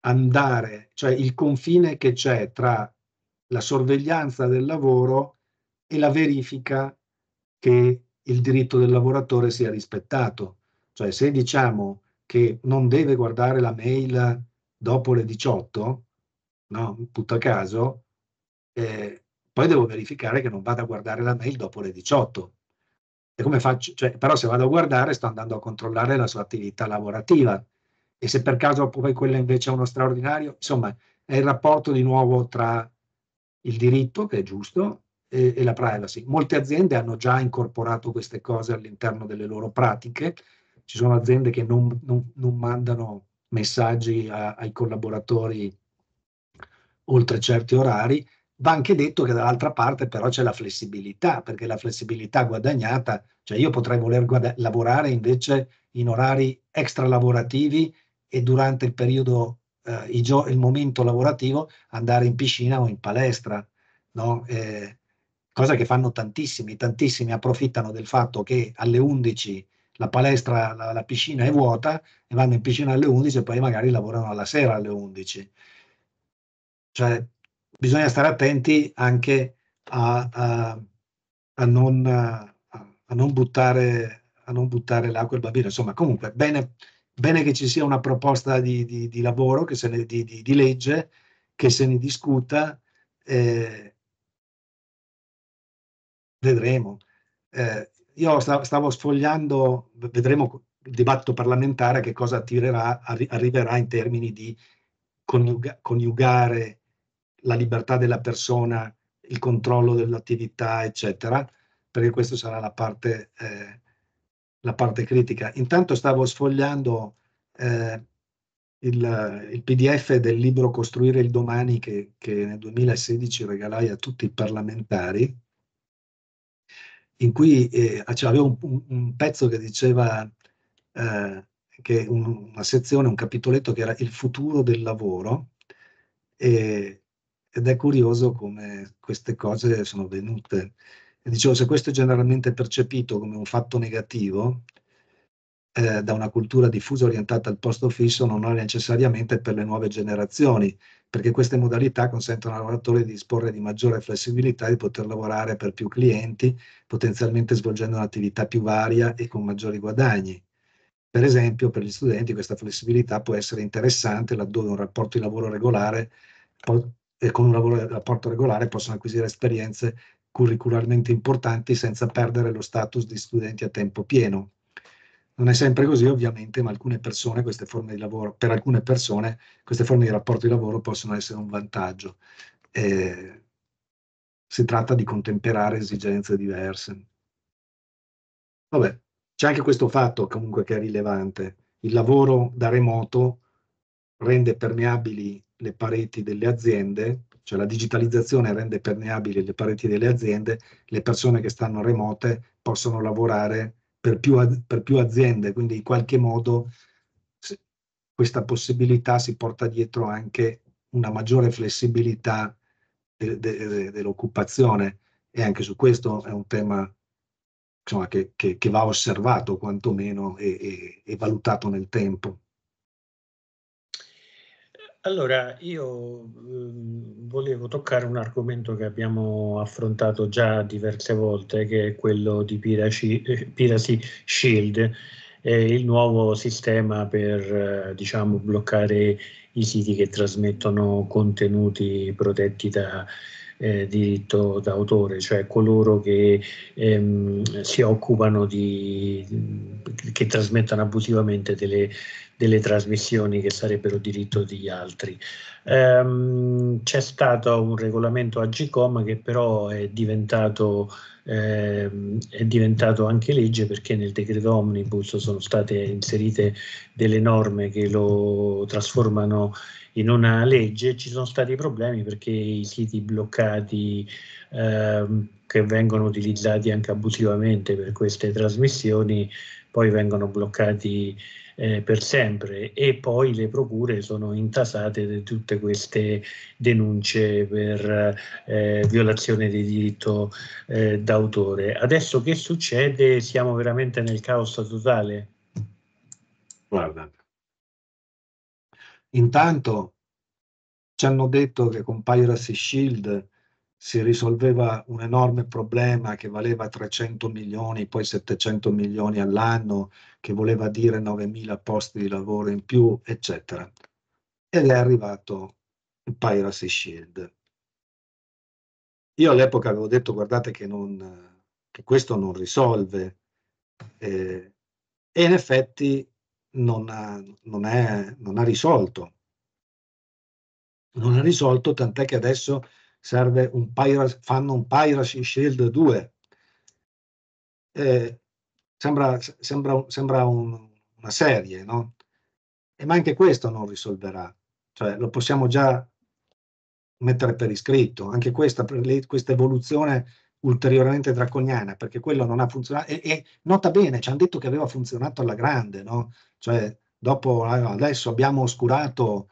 andare, cioè il confine che c'è tra la sorveglianza del lavoro e la verifica che il diritto del lavoratore sia rispettato. Cioè se diciamo che non deve guardare la mail dopo le 18, no? Tutto caso, eh, poi devo verificare che non vada a guardare la mail dopo le 18. E come faccio? Cioè, però se vado a guardare sto andando a controllare la sua attività lavorativa e se per caso poi quella invece è uno straordinario, insomma è il rapporto di nuovo tra il diritto, che è giusto, e, e la privacy. Molte aziende hanno già incorporato queste cose all'interno delle loro pratiche, ci sono aziende che non, non, non mandano messaggi a, ai collaboratori oltre certi orari, va anche detto che dall'altra parte però c'è la flessibilità, perché la flessibilità guadagnata, cioè io potrei voler guada- lavorare invece in orari extra lavorativi e durante il periodo, eh, il, gio- il, momento lavorativo, andare in piscina o in palestra, no? eh, cosa che fanno tantissimi, tantissimi approfittano del fatto che alle 11 la palestra, la, la, piscina è vuota e vanno in piscina alle 11 e poi magari lavorano alla sera alle 11. Cioè, bisogna stare attenti anche a, a, a, non, a non, buttare, buttare l'acqua e il bambino. Insomma, comunque, bene, bene, che ci sia una proposta di, di, di lavoro, ne, di, di, legge, che se ne discuta. Eh, vedremo. Eh, io stavo sfogliando, vedremo il dibattito parlamentare che cosa attirerà, arri arriverà in termini di coniuga coniugare la libertà della persona, il controllo dell'attività, eccetera, perché questa sarà la parte, eh, la parte, critica. Intanto stavo sfogliando eh, il, il, PDF del libro Costruire il domani che, che nel 2016 regalai a tutti i parlamentari in cui eh, c'era un, un, pezzo che diceva eh, che un, una sezione, un capitoletto che era il futuro del lavoro e, ed è curioso come queste cose sono venute. E dicevo, se questo è generalmente percepito come un fatto negativo, eh, da una cultura diffusa orientata al posto fisso non è necessariamente per le nuove generazioni, perché queste modalità consentono al lavoratore di disporre di maggiore flessibilità, e di poter lavorare per più clienti, potenzialmente svolgendo un'attività più varia e con maggiori guadagni. Per esempio, per gli studenti questa flessibilità può essere interessante laddove un rapporto di lavoro regolare e eh, con un lavoro, rapporto regolare possono acquisire esperienze curricularmente importanti senza perdere lo status di studenti a tempo pieno. Non è sempre così ovviamente, ma alcune persone, queste forme di lavoro, per alcune persone queste forme di rapporto di lavoro possono essere un vantaggio. Eh, si tratta di contemperare esigenze diverse. Vabbè, c'è anche questo fatto comunque che è rilevante. Il lavoro da remoto rende permeabili le pareti delle aziende, cioè la digitalizzazione rende permeabili le pareti delle aziende, le persone che stanno remote possono lavorare per più, per più aziende, quindi in qualche modo questa possibilità si porta dietro anche una maggiore flessibilità de, de, de, dell'occupazione e anche su questo è un tema insomma, che, che, che va osservato quantomeno e, e, e valutato nel tempo. Allora, io ehm, volevo toccare un argomento che abbiamo affrontato già diverse volte, che è quello di eh, Piracy, Shield, eh, il nuovo sistema per eh, diciamo, bloccare i siti che trasmettono contenuti protetti da eh, diritto d'autore, cioè coloro che ehm, si occupano di che trasmettono abusivamente delle delle trasmissioni che sarebbero diritto di altri. Ehm, c'è stato un regolamento AGCOM che però è diventato, ehm, è diventato anche legge perché nel decreto omnibus sono state inserite delle norme che lo trasformano in una legge. Ci sono stati problemi perché i siti bloccati ehm, che vengono utilizzati anche abusivamente per queste trasmissioni poi vengono bloccati eh, per sempre e poi le procure sono intasate di tutte queste denunce per eh, violazione di diritto eh, d'autore. Adesso che succede? Siamo veramente nel caos totale? Guarda, intanto ci hanno detto che con Piracy Shield si risolveva un enorme problema che valeva 300 milioni, poi 700 milioni all'anno, che voleva dire 9.000 posti di lavoro in più, eccetera. Ed è arrivato il Piracy Shield. Io all'epoca avevo detto, guardate che, non, che questo non risolve, eh, e in effetti non ha, non, è, non ha risolto. Non ha risolto, tant'è che adesso serve un piracy, fanno un Piracy Shield 2. Eh, sembra, sembra, sembra un, una serie, no? E ma anche questo non risolverà, cioè lo possiamo già mettere per iscritto, anche questa, questa evoluzione ulteriormente draconiana, perché quello non ha funzionato, e, e nota bene, ci hanno detto che aveva funzionato alla grande, no? Cioè, dopo, adesso abbiamo oscurato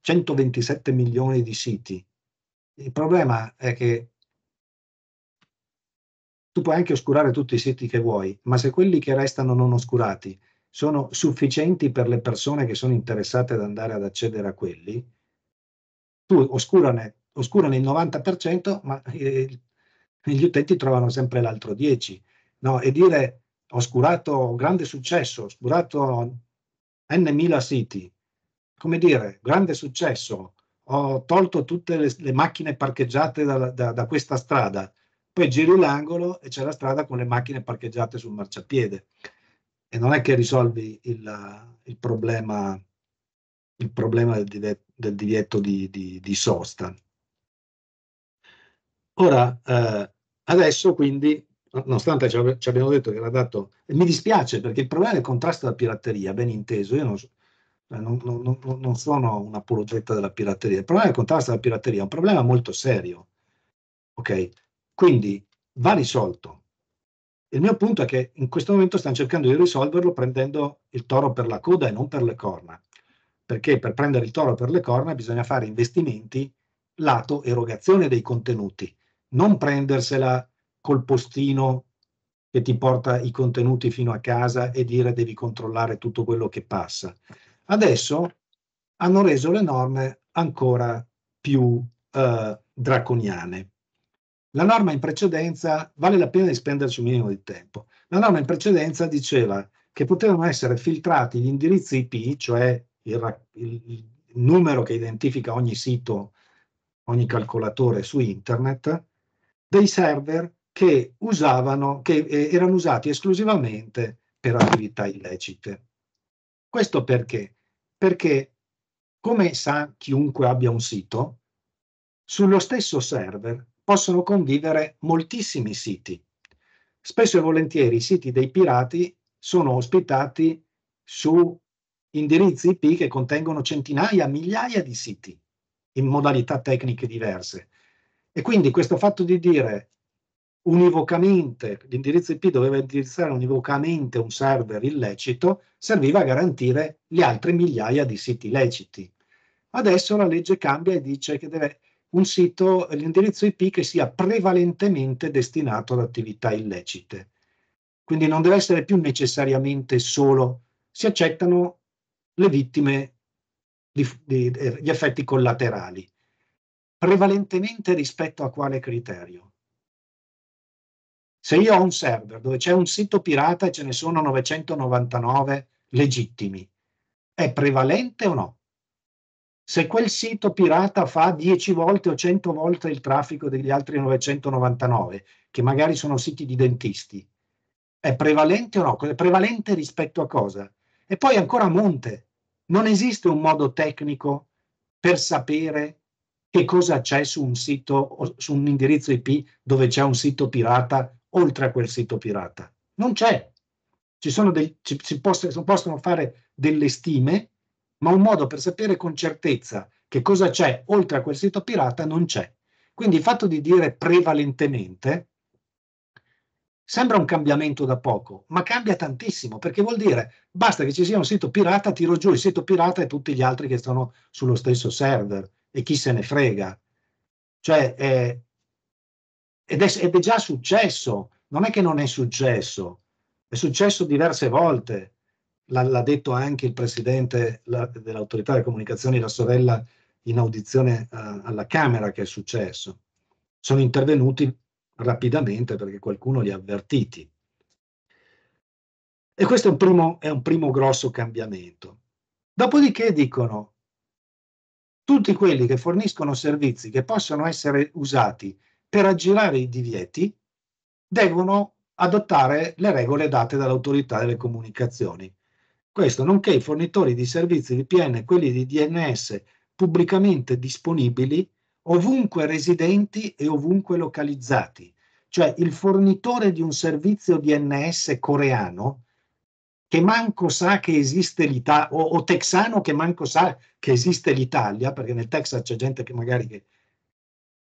127 milioni di siti. Il problema è che tu puoi anche oscurare tutti i siti che vuoi, ma se quelli che restano non oscurati sono sufficienti per le persone che sono interessate ad andare ad accedere a quelli, tu oscurane, oscurane il 90%, ma eh, eh, gli utenti trovano sempre l'altro 10%. No? E dire oscurato grande successo, oscurato n mila siti, come dire, grande successo, ho tolto tutte le, le macchine parcheggiate da, da, da, questa strada, poi giri l'angolo e c'è la strada con le macchine parcheggiate sul marciapiede. E non è che risolvi il, il problema, il problema del, divieto, del divieto di, di, di, sosta. Ora, eh, adesso quindi nonostante ci abbiamo detto che l'ha dato, mi dispiace perché il problema del contrasto alla pirateria, ben inteso, io non, so, eh, non, non, non sono un apologeta della pirateria. Il problema del contrasto alla pirateria è un problema molto serio. Ok? Quindi va risolto. Il mio punto è che in questo momento stanno cercando di risolverlo prendendo il toro per la coda e non per le corna, perché per prendere il toro per le corna bisogna fare investimenti lato erogazione dei contenuti, non prendersela col postino che ti porta i contenuti fino a casa e dire devi controllare tutto quello che passa. Adesso hanno reso le norme ancora più eh, draconiane. La norma in precedenza, vale la pena di spenderci un minimo di tempo, la norma in precedenza diceva che potevano essere filtrati gli indirizzi IP, cioè il, il numero che identifica ogni sito, ogni calcolatore su internet, dei server che, usavano, che eh, erano usati esclusivamente per attività illecite. Questo perché? perché, come sa chiunque abbia un sito, sullo stesso server possono convivere moltissimi siti. Spesso e volentieri i siti dei pirati sono ospitati su indirizzi IP che contengono centinaia, migliaia di siti in modalità tecniche diverse. E quindi questo fatto di dire univocamente, l'indirizzo IP doveva indirizzare univocamente un server illecito, serviva a garantire le altre migliaia di siti leciti. Adesso la legge cambia e dice che deve un sito, l'indirizzo IP che sia prevalentemente destinato ad attività illecite. Quindi non deve essere più necessariamente solo, si accettano le vittime, di, di, eh, gli effetti collaterali. Prevalentemente rispetto a quale criterio? Se io ho un server dove c'è un sito pirata e ce ne sono 999 legittimi, è prevalente o no? Se quel sito pirata fa 10 volte o 100 volte il traffico degli altri 999, che magari sono siti di dentisti, è prevalente o no? È prevalente rispetto a cosa? E poi ancora a monte, non esiste un modo tecnico per sapere che cosa c'è su un sito, su un indirizzo IP dove c'è un sito pirata oltre a quel sito pirata. Non c'è. Ci sono dei, ci, si possono, possono fare delle stime, ma un modo per sapere con certezza che cosa c'è oltre a quel sito pirata non c'è. Quindi il fatto di dire prevalentemente sembra un cambiamento da poco, ma cambia tantissimo, perché vuol dire basta che ci sia un sito pirata, tiro giù il sito pirata e tutti gli altri che sono sullo stesso server e chi se ne frega. Cioè, eh, ed è, ed è già successo, non è che non è successo, è successo diverse volte, l'ha, detto anche il presidente dell'autorità delle comunicazioni, la sorella, in audizione eh, alla Camera che è successo. Sono intervenuti rapidamente perché qualcuno li ha avvertiti. E questo è un primo, è un primo grosso cambiamento. Dopodiché dicono, tutti quelli che forniscono servizi che possono essere usati per aggirare i divieti devono adottare le regole date dall'autorità delle comunicazioni. Questo nonché i fornitori di servizi VPN e quelli di DNS pubblicamente disponibili ovunque residenti e ovunque localizzati. Cioè il fornitore di un servizio DNS coreano che manco sa che esiste l'Italia, o, o, texano che manco sa che esiste l'Italia, perché nel Texas c'è gente che magari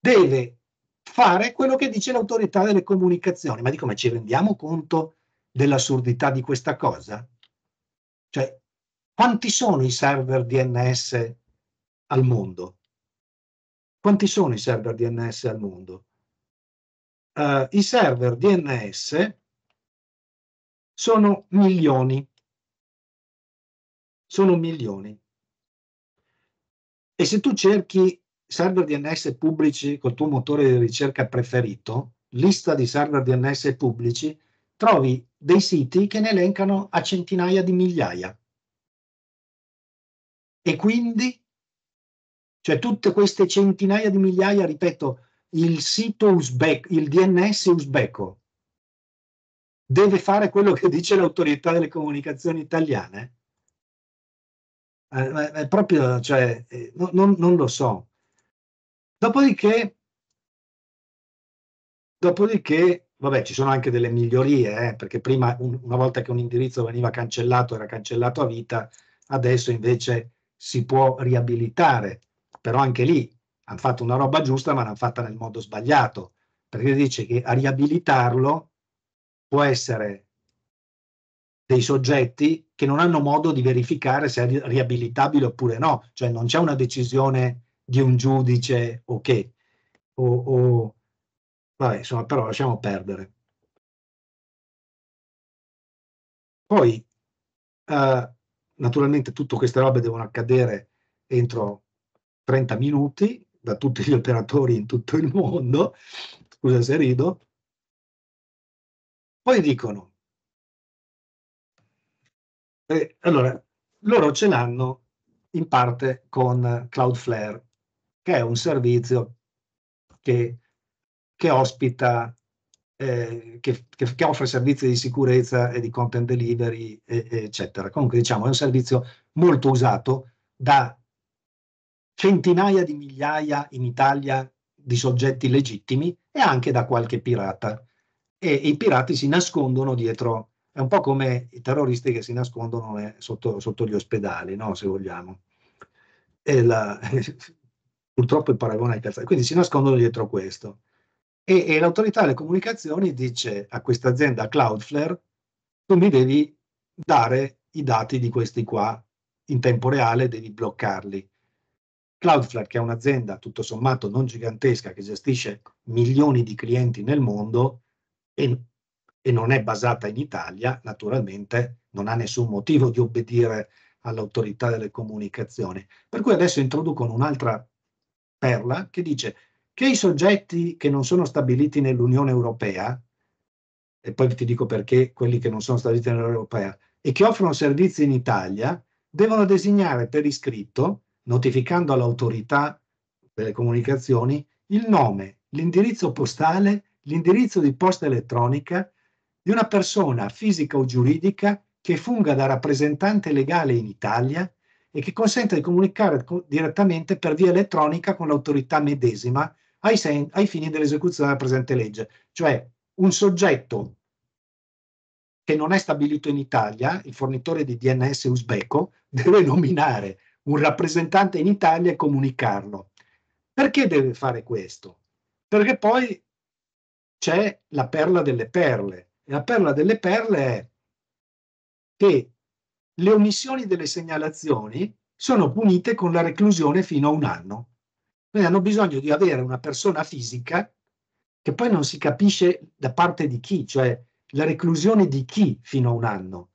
deve fare quello che dice l'autorità delle comunicazioni. Ma dico, ma ci rendiamo conto dell'assurdità di questa cosa? Cioè, quanti sono i server DNS al mondo? Quanti sono i server DNS al mondo? Uh, I server DNS sono milioni. Sono milioni. E se tu cerchi server DNS pubblici col tuo motore di ricerca preferito, lista di server DNS pubblici, trovi dei siti che ne elencano a centinaia di migliaia. E quindi, cioè tutte queste centinaia di migliaia, ripeto, il sito usbeco, il DNS usbeco, deve fare quello che dice l'autorità delle comunicazioni italiane? Eh, eh è proprio, cioè, eh, non, non lo so. Dopodiché, dopodiché vabbè, ci sono anche delle migliorie, eh, perché prima un, una volta che un indirizzo veniva cancellato era cancellato a vita, adesso invece si può riabilitare, però anche lì hanno fatto una roba giusta ma l'hanno fatta nel modo sbagliato, perché dice che a riabilitarlo può essere dei soggetti che non hanno modo di verificare se è riabilitabile oppure no, cioè non c'è una decisione di un giudice o che, o, o vabbè, insomma, però lasciamo perdere. Poi, eh, naturalmente, tutte queste robe devono accadere entro 30 minuti da tutti gli operatori in tutto il mondo, scusa se rido. Poi dicono, eh, allora, loro ce l'hanno in parte con Cloudflare che è un servizio che, che ospita, eh, che, che, che, offre servizi di sicurezza e di content delivery, e, e eccetera. Comunque diciamo è un servizio molto usato da centinaia di migliaia in Italia di soggetti legittimi e anche da qualche pirata. E, e i pirati si nascondono dietro, è un po' come i terroristi che si nascondono eh, sotto, sotto, gli ospedali, no? se vogliamo. La, purtroppo il paragone è calzato, quindi si nascondono dietro questo. E, e l'autorità delle comunicazioni dice a questa azienda Cloudflare, tu mi devi dare i dati di questi qua in tempo reale, devi bloccarli. Cloudflare, che è un'azienda tutto sommato non gigantesca, che gestisce milioni di clienti nel mondo e, e non è basata in Italia, naturalmente non ha nessun motivo di obbedire all'autorità delle comunicazioni. Per cui adesso introducono un'altra Perla, che dice che i soggetti che non sono stabiliti nell'Unione Europea, e poi ti dico perché quelli che non sono stabiliti nell'Unione Europea, e che offrono servizi in Italia, devono designare per iscritto, notificando all'autorità delle comunicazioni, il nome, l'indirizzo postale, l'indirizzo di posta elettronica di una persona fisica o giuridica che funga da rappresentante legale in Italia e che consente di comunicare co direttamente per via elettronica con l'autorità medesima ai, ai fini dell'esecuzione della presente legge. Cioè un soggetto che non è stabilito in Italia, il fornitore di DNS usbeco, deve nominare un rappresentante in Italia e comunicarlo. Perché deve fare questo? Perché poi c'è la perla delle perle. E la perla delle perle è che le omissioni delle segnalazioni sono punite con la reclusione fino a un anno. Quindi hanno bisogno di avere una persona fisica che poi non si capisce da parte di chi, cioè la reclusione di chi fino a un anno.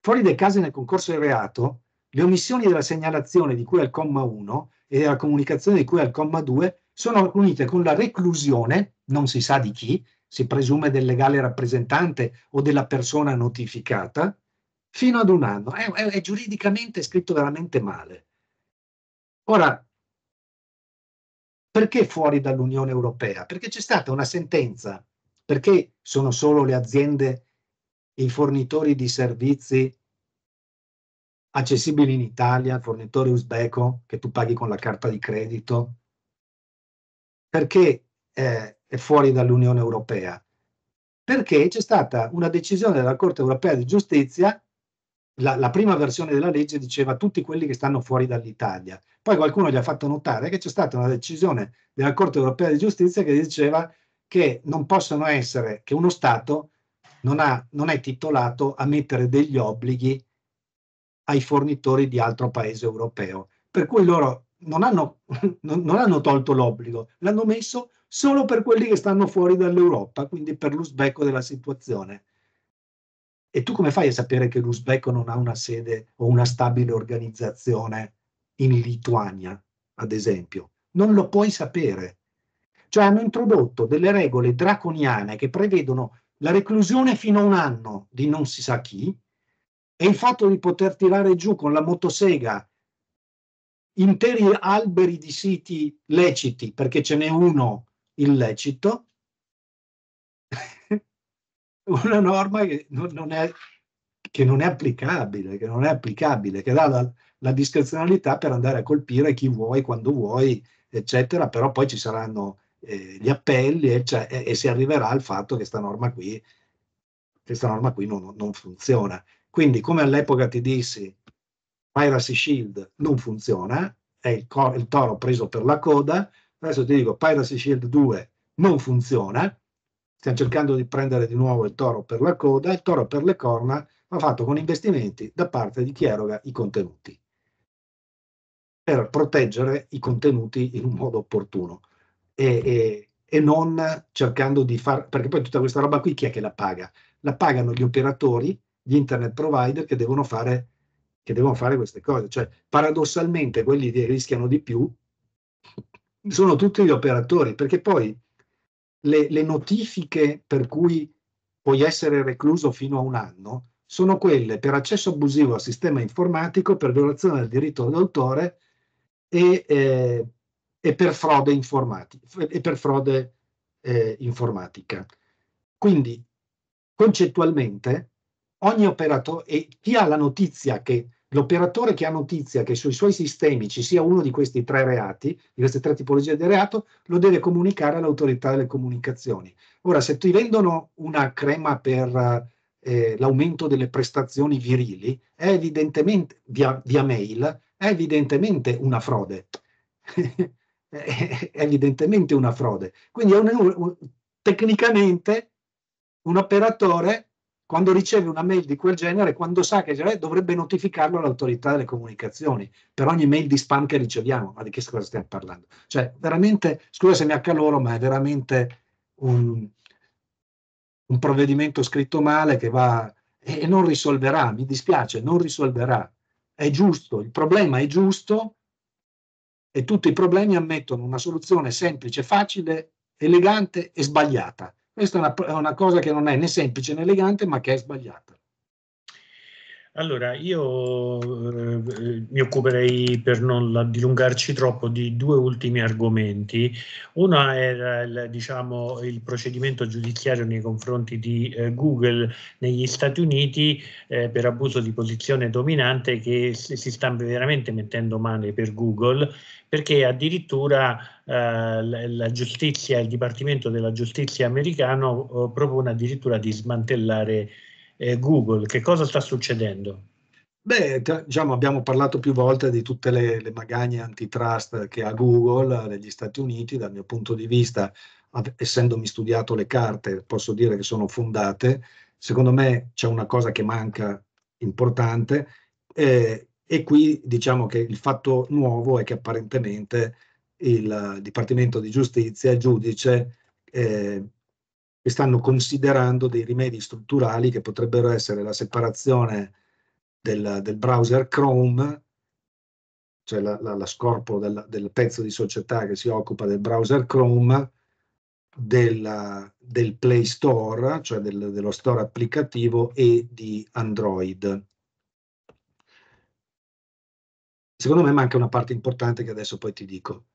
Fuori dai casi nel concorso di reato, le omissioni della segnalazione di cui al comma 1 e della comunicazione di cui al comma 2 sono punite con la reclusione, non si sa di chi, si presume del legale rappresentante o della persona notificata, fino ad un anno. È, è, è giuridicamente scritto veramente male. Ora, perché fuori dall'Unione Europea? Perché c'è stata una sentenza, perché sono solo le aziende, i fornitori di servizi accessibili in Italia, il fornitore usbeco che tu paghi con la carta di credito, perché eh, è fuori dall'Unione Europea? Perché c'è stata una decisione della Corte Europea di Giustizia la, la, prima versione della legge diceva tutti quelli che stanno fuori dall'Italia. Poi qualcuno gli ha fatto notare che c'è stata una decisione della Corte europea di giustizia che diceva che non possono essere, che uno Stato non, ha, non è titolato a mettere degli obblighi ai fornitori di altro paese europeo. Per cui loro non hanno, non, non hanno tolto l'obbligo, l'hanno messo solo per quelli che stanno fuori dall'Europa, quindi per l'usbecco della situazione. E tu come fai a sapere che l'Uzbeko non ha una sede o una stabile organizzazione in Lituania, ad esempio? Non lo puoi sapere. Cioè hanno introdotto delle regole draconiane che prevedono la reclusione fino a un anno di non si sa chi e il fatto di poter tirare giù con la motosega interi alberi di siti leciti, perché ce n'è uno illecito, una norma che non, non è, che non è applicabile, che non è applicabile, che dà la, la discrezionalità per andare a colpire chi vuoi, quando vuoi, eccetera, però poi ci saranno eh, gli appelli e, cioè, e, e, si arriverà al fatto che questa norma qui, questa norma qui non, non funziona. Quindi come all'epoca ti dissi, Piracy Shield non funziona, è il, il toro preso per la coda, adesso ti dico Piracy Shield 2 non funziona, stiamo cercando di prendere di nuovo il toro per la coda, il toro per le corna va fatto con investimenti da parte di chi eroga i contenuti, per proteggere i contenuti in un modo opportuno e, e, e non cercando di far, perché poi tutta questa roba qui chi è che la paga? La pagano gli operatori, gli internet provider che devono fare, che devono fare queste cose, cioè paradossalmente quelli che rischiano di più sono tutti gli operatori, perché poi le, le notifiche per cui puoi essere recluso fino a un anno sono quelle per accesso abusivo al sistema informatico, per violazione del diritto d'autore e, eh, e, per frode, informati e per frode eh, informatica. Quindi concettualmente ogni operatore e chi ha la notizia che l'operatore che ha notizia che sui suoi sistemi ci sia uno di questi tre reati, di queste tre tipologie di reato, lo deve comunicare all'autorità delle comunicazioni. Ora, se ti vendono una crema per eh, l'aumento delle prestazioni virili, è evidentemente, via, via mail, è evidentemente una frode. è evidentemente una frode. Quindi è un, un, tecnicamente un operatore quando riceve una mail di quel genere, quando sa che eh, dovrebbe notificarlo all'autorità delle comunicazioni per ogni mail di spam che riceviamo. Ma di che cosa stiamo parlando? Cioè, veramente, scusa se mi accaloro, ma è veramente un, un provvedimento scritto male che va e, e non risolverà. Mi dispiace, non risolverà. È giusto, il problema è giusto e tutti i problemi ammettono una soluzione semplice, facile, elegante e sbagliata questa è una, una cosa che non è né semplice né elegante, ma che è sbagliata. Allora, io eh, mi occuperei, per non dilungarci troppo, di due ultimi argomenti. Uno era il, diciamo, il procedimento giudiziario nei confronti di eh, Google negli Stati Uniti eh, per abuso di posizione dominante che si sta veramente mettendo male per Google perché addirittura eh, la giustizia, il Dipartimento della Giustizia americano eh, propone addirittura di smantellare eh, Google, che cosa sta succedendo? Beh, diciamo, abbiamo parlato più volte di tutte le, le magagne antitrust che ha Google eh, negli Stati Uniti, dal mio punto di vista, essendomi studiato le carte, posso dire che sono fondate. Secondo me c'è una cosa che manca importante eh, e qui diciamo che il fatto nuovo è che apparentemente il eh, Dipartimento di Giustizia, il giudice, eh, e stanno considerando dei rimedi strutturali che potrebbero essere la separazione del, del browser Chrome, cioè la, la, la scorpo del, del, pezzo di società che si occupa del browser Chrome, della, del Play Store, cioè del, dello store applicativo e di Android. Secondo me manca una parte importante che adesso poi ti dico.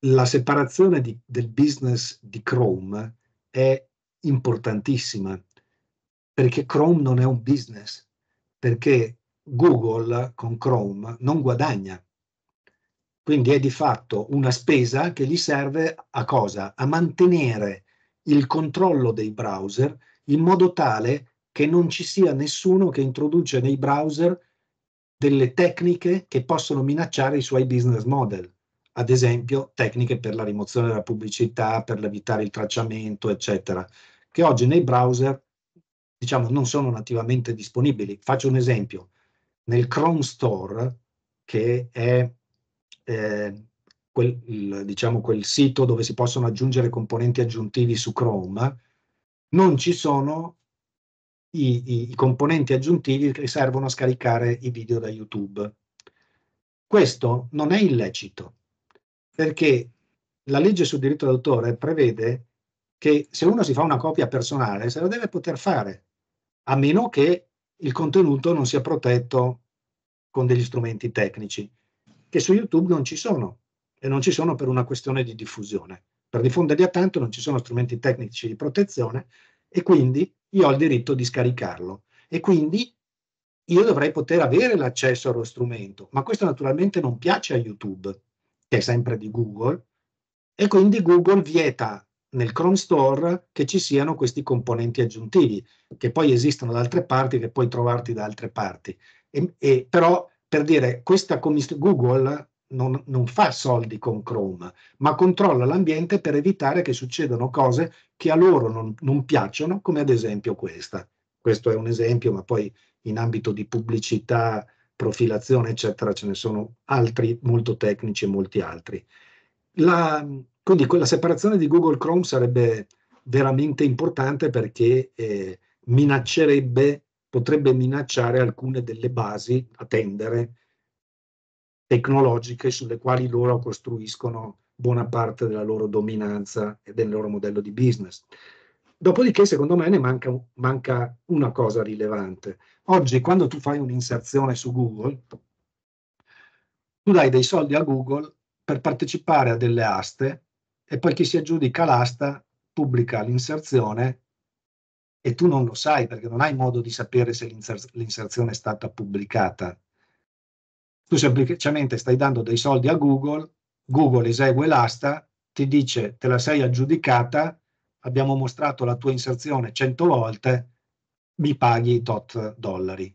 La separazione di, del business di Chrome è importantissima perché Chrome non è un business, perché Google con Chrome non guadagna. Quindi è di fatto una spesa che gli serve a cosa? A mantenere il controllo dei browser in modo tale che non ci sia nessuno che introduce nei browser delle tecniche che possono minacciare i suoi business model ad esempio tecniche per la rimozione della pubblicità, per evitare il tracciamento, eccetera, che oggi nei browser diciamo non sono nativamente disponibili. Faccio un esempio, nel Chrome Store, che è eh, quel, il, diciamo, quel sito dove si possono aggiungere componenti aggiuntivi su Chrome, non ci sono i, i, componenti aggiuntivi che servono a scaricare i video da YouTube. Questo non è illecito, perché la legge sul diritto d'autore prevede che se uno si fa una copia personale se la deve poter fare, a meno che il contenuto non sia protetto con degli strumenti tecnici, che su YouTube non ci sono e non ci sono per una questione di diffusione. Per diffonderli a tanto non ci sono strumenti tecnici di protezione e quindi io ho il diritto di scaricarlo e quindi io dovrei poter avere l'accesso allo strumento, ma questo naturalmente non piace a YouTube che è sempre di Google, e quindi Google vieta nel Chrome Store che ci siano questi componenti aggiuntivi, che poi esistono da altre parti, che puoi trovarti da altre parti. E, e però, per dire, questa Google non, non, fa soldi con Chrome, ma controlla l'ambiente per evitare che succedano cose che a loro non, non piacciono, come ad esempio questa. Questo è un esempio, ma poi in ambito di pubblicità profilazione, eccetera, ce ne sono altri molto tecnici e molti altri. La, quindi quella separazione di Google Chrome sarebbe veramente importante perché eh, minaccerebbe, potrebbe minacciare alcune delle basi a tendere tecnologiche sulle quali loro costruiscono buona parte della loro dominanza e del loro modello di business. Dopodiché, secondo me, ne manca, manca una cosa rilevante. Oggi, quando tu fai un'inserzione su Google, tu dai dei soldi a Google per partecipare a delle aste e poi chi si aggiudica l'asta pubblica l'inserzione e tu non lo sai perché non hai modo di sapere se l'inserzione è stata pubblicata. Tu semplicemente stai dando dei soldi a Google, Google esegue l'asta, ti dice te la sei aggiudicata, abbiamo mostrato la tua inserzione 100 volte, mi paghi tot dollari.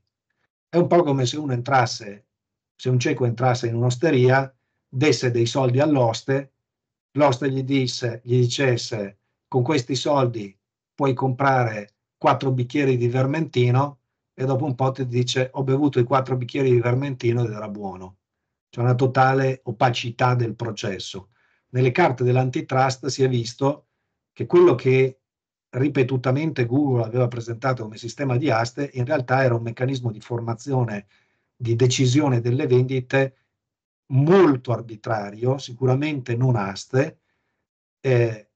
È un po' come se uno entrasse, se un cieco entrasse in un'osteria, desse dei soldi all'oste, l'oste gli, disse, gli dicesse con questi soldi puoi comprare quattro bicchieri di vermentino e dopo un po' ti dice ho bevuto i quattro bicchieri di vermentino ed era buono. C'è una totale opacità del processo. Nelle carte dell'antitrust si è visto che quello che ripetutamente Google aveva presentato come sistema di aste in realtà era un meccanismo di formazione, di decisione delle vendite molto arbitrario, sicuramente non aste. Eh,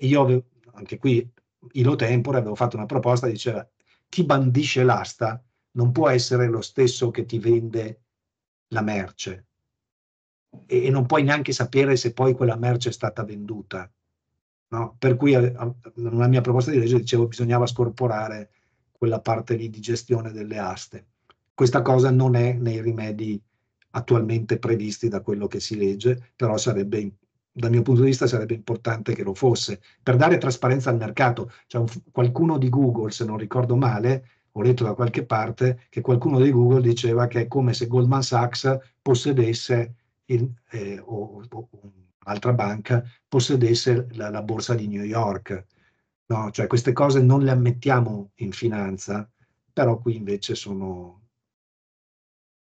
io avevo, anche qui Ilo Tempore avevo fatto una proposta, diceva chi bandisce l'asta non può essere lo stesso che ti vende la merce e, e non puoi neanche sapere se poi quella merce è stata venduta No? Per cui eh, nella mia proposta di legge dicevo che bisognava scorporare quella parte lì di gestione delle aste. Questa cosa non è nei rimedi attualmente previsti da quello che si legge, però sarebbe, dal mio punto di vista sarebbe importante che lo fosse, per dare trasparenza al mercato. Cioè qualcuno di Google, se non ricordo male, ho letto da qualche parte che qualcuno di Google diceva che è come se Goldman Sachs possedesse il, eh, o, o, altra banca possedesse la, la borsa di New York. No? Cioè queste cose non le ammettiamo in finanza, però qui invece sono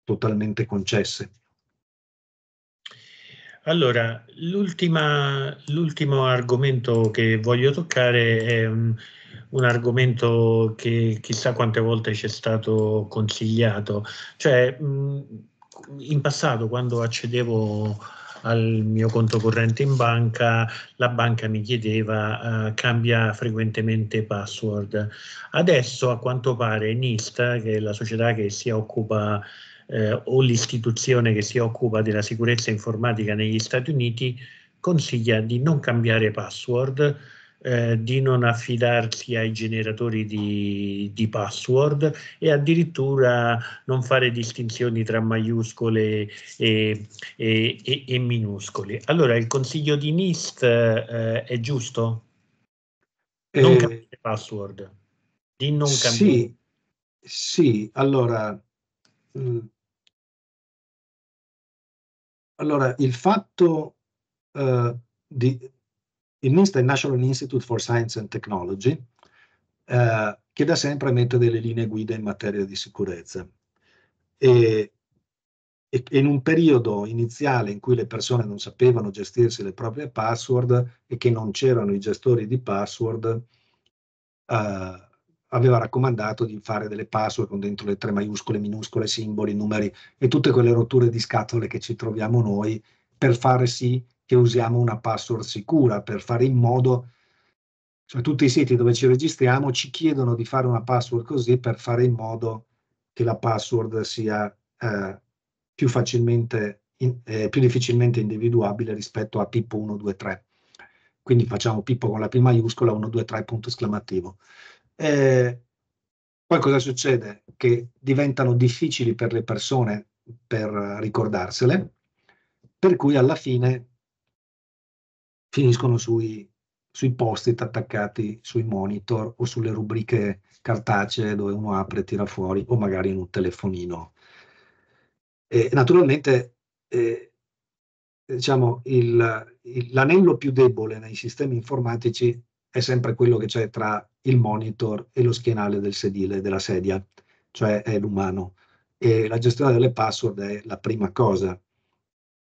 totalmente concesse. Allora, l'ultimo argomento che voglio toccare è un, un argomento che chissà quante volte ci è stato consigliato. Cioè, in passato, quando accedevo al mio conto corrente in banca, la banca mi chiedeva eh, cambia frequentemente password. Adesso a quanto pare NIST, che è la società che si occupa eh, o l'istituzione che si occupa della sicurezza informatica negli Stati Uniti, consiglia di non cambiare password eh, di non affidarsi ai generatori di, di, password e addirittura non fare distinzioni tra maiuscole e, e, e, e minuscole. Allora, il consiglio di NIST eh, è giusto? Non eh, cambiare password, di non cambiare. Sì, sì allora... Mh. Mm, allora, il fatto uh, di, il NIST è il National Institute for Science and Technology, eh, che da sempre mette delle linee guida in materia di sicurezza. E, e, in un periodo iniziale in cui le persone non sapevano gestirsi le proprie password e che non c'erano i gestori di password, eh, aveva raccomandato di fare delle password con dentro le tre maiuscole, minuscole, simboli, numeri e tutte quelle rotture di scatole che ci troviamo noi per fare sì che usiamo una password sicura per fare in modo, cioè tutti i siti dove ci registriamo ci chiedono di fare una password così per fare in modo che la password sia eh, più facilmente, in, eh, più difficilmente individuabile rispetto a Pippo 123. Quindi facciamo Pippo con la P maiuscola 123 punto esclamativo. Eh, poi cosa succede? Che diventano difficili per le persone per ricordarsele, per cui alla fine finiscono sui, sui post-it attaccati sui monitor o sulle rubriche cartacee dove uno apre e tira fuori o magari in un telefonino. E naturalmente eh, diciamo, il, il, l'anello più debole nei sistemi informatici è sempre quello che c'è tra il monitor e lo schienale del sedile della sedia, cioè è l'umano. E la gestione delle password è la prima cosa.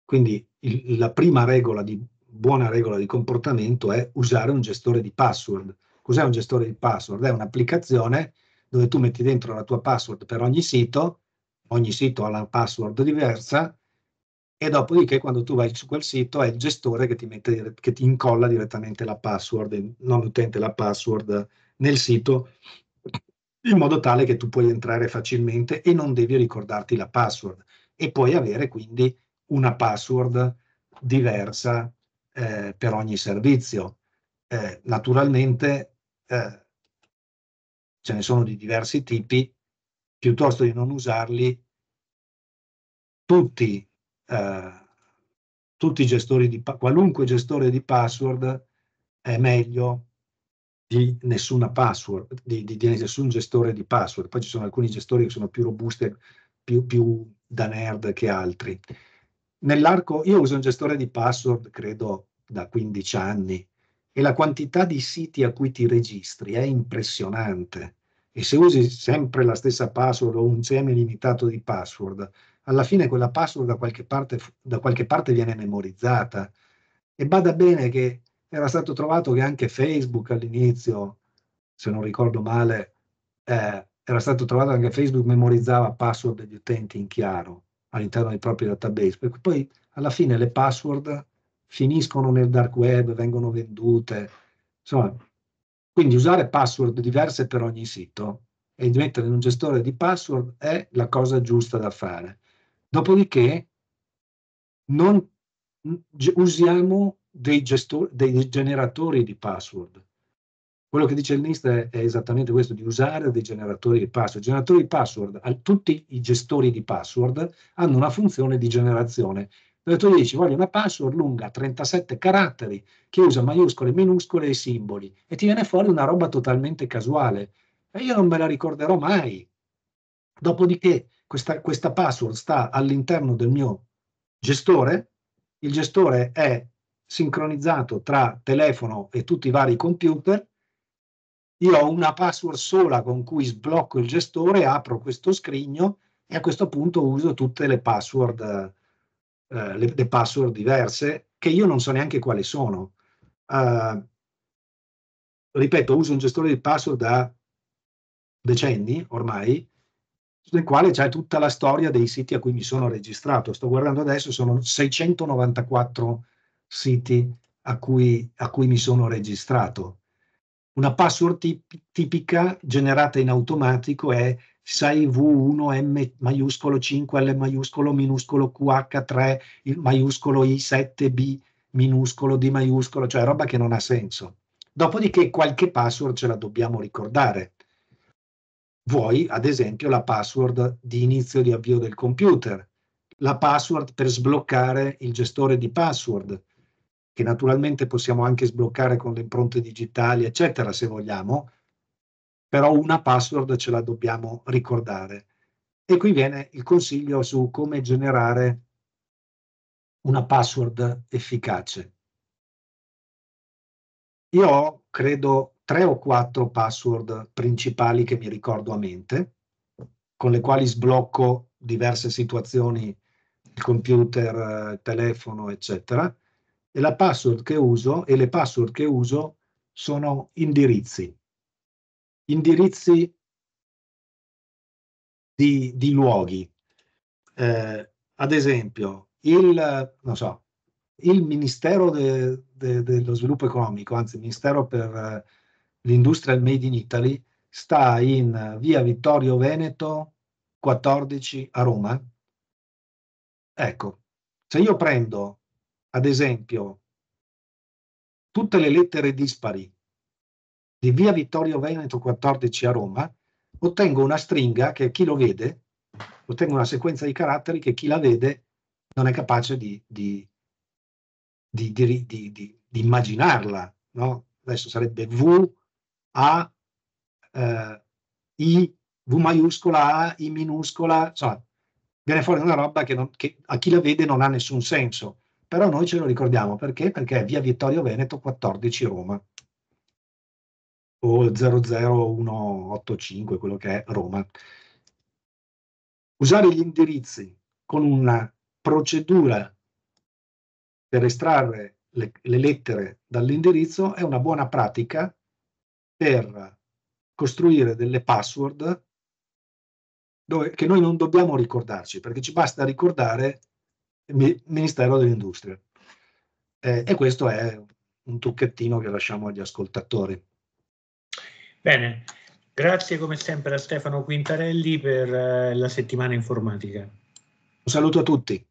Quindi il, la prima regola di buona regola di comportamento è usare un gestore di password. Cos'è un gestore di password? È un'applicazione dove tu metti dentro la tua password per ogni sito, ogni sito ha una password diversa e dopodiché quando tu vai su quel sito è il gestore che ti, mette, che ti incolla direttamente la password, non l'utente la password nel sito, in modo tale che tu puoi entrare facilmente e non devi ricordarti la password e puoi avere quindi una password diversa eh, per ogni servizio. Eh, naturalmente eh, ce ne sono di diversi tipi, piuttosto di non usarli, tutti, eh, tutti i gestori di qualunque gestore di password è meglio di nessuna password, di, di, di nessun gestore di password. Poi ci sono alcuni gestori che sono più robusti, più, più da nerd che altri nell'arco, io uso un gestore di password, credo, da 15 anni e la quantità di siti a cui ti registri è impressionante. E se usi sempre la stessa password o un insieme limitato di password, alla fine quella password da qualche parte, da qualche parte viene memorizzata. E bada bene che era stato trovato che anche Facebook all'inizio, se non ricordo male, eh, era stato trovato anche Facebook memorizzava password degli utenti in chiaro all'interno dei propri database, perché poi alla fine le password finiscono nel dark web, vengono vendute, insomma, quindi usare password diverse per ogni sito e mettere in un gestore di password è la cosa giusta da fare. Dopodiché non usiamo dei, gestori, dei generatori di password. Quello che dice il NIST è, è esattamente questo, di usare dei generatori di password. I generatori di password, tutti i gestori di password hanno una funzione di generazione. Dove tu dici voglio una password lunga 37 caratteri che usa maiuscole, minuscole e simboli e ti viene fuori una roba totalmente casuale. E io non me la ricorderò mai. Dopodiché questa, questa password sta all'interno del mio gestore, il gestore è sincronizzato tra telefono e tutti i vari computer io ho una password sola con cui sblocco il gestore, apro questo scrigno e a questo punto uso tutte le password, eh, le, le password diverse che io non so neanche quali sono. Uh, ripeto, uso un gestore di password da decenni ormai, nel quale c'è tutta la storia dei siti a cui mi sono registrato. Sto guardando adesso, sono 694 siti a cui, a cui mi sono registrato. Una password tipica generata in automatico è sai V1M maiuscolo 5 L maiuscolo minuscolo QH3 il maiuscolo I7 B minuscolo D maiuscolo, cioè roba che non ha senso. Dopodiché qualche password ce la dobbiamo ricordare. Vuoi, ad esempio, la password di inizio di avvio del computer, la password per sbloccare il gestore di password, che naturalmente possiamo anche sbloccare con le impronte digitali, eccetera, se vogliamo, però una password ce la dobbiamo ricordare. E qui viene il consiglio su come generare una password efficace. Io ho, credo, tre o quattro password principali che mi ricordo a mente, con le quali sblocco diverse situazioni, computer, telefono, eccetera e la password che uso e le password che uso sono indirizzi, indirizzi di, di luoghi. Eh, ad esempio, il, so, il Ministero de, de, dello Sviluppo Economico, anzi il Ministero per eh, l'Industria e il Made in Italy, sta in eh, via Vittorio Veneto 14 a Roma. Ecco, se io prendo ad esempio, tutte le lettere dispari di via Vittorio Veneto 14 a Roma, ottengo una stringa che chi lo vede, ottengo una sequenza di caratteri che chi la vede non è capace di, di, di, di immaginarla. No? Adesso sarebbe V, A, eh, I, V maiuscola, A, I minuscola, insomma, viene fuori una roba che, non, che a chi la vede non ha nessun senso però noi ce lo ricordiamo perché? Perché è via Vittorio Veneto 14 Roma o 00185, quello che è Roma. Usare gli indirizzi con una procedura per estrarre le, le lettere dall'indirizzo è una buona pratica per costruire delle password dove, che noi non dobbiamo ricordarci, perché ci basta ricordare Ministero dell'Industria. Eh, e questo è un trucchettino che lasciamo agli ascoltatori. Bene, grazie come sempre a Stefano Quintarelli per eh, la settimana informatica. Un saluto a tutti.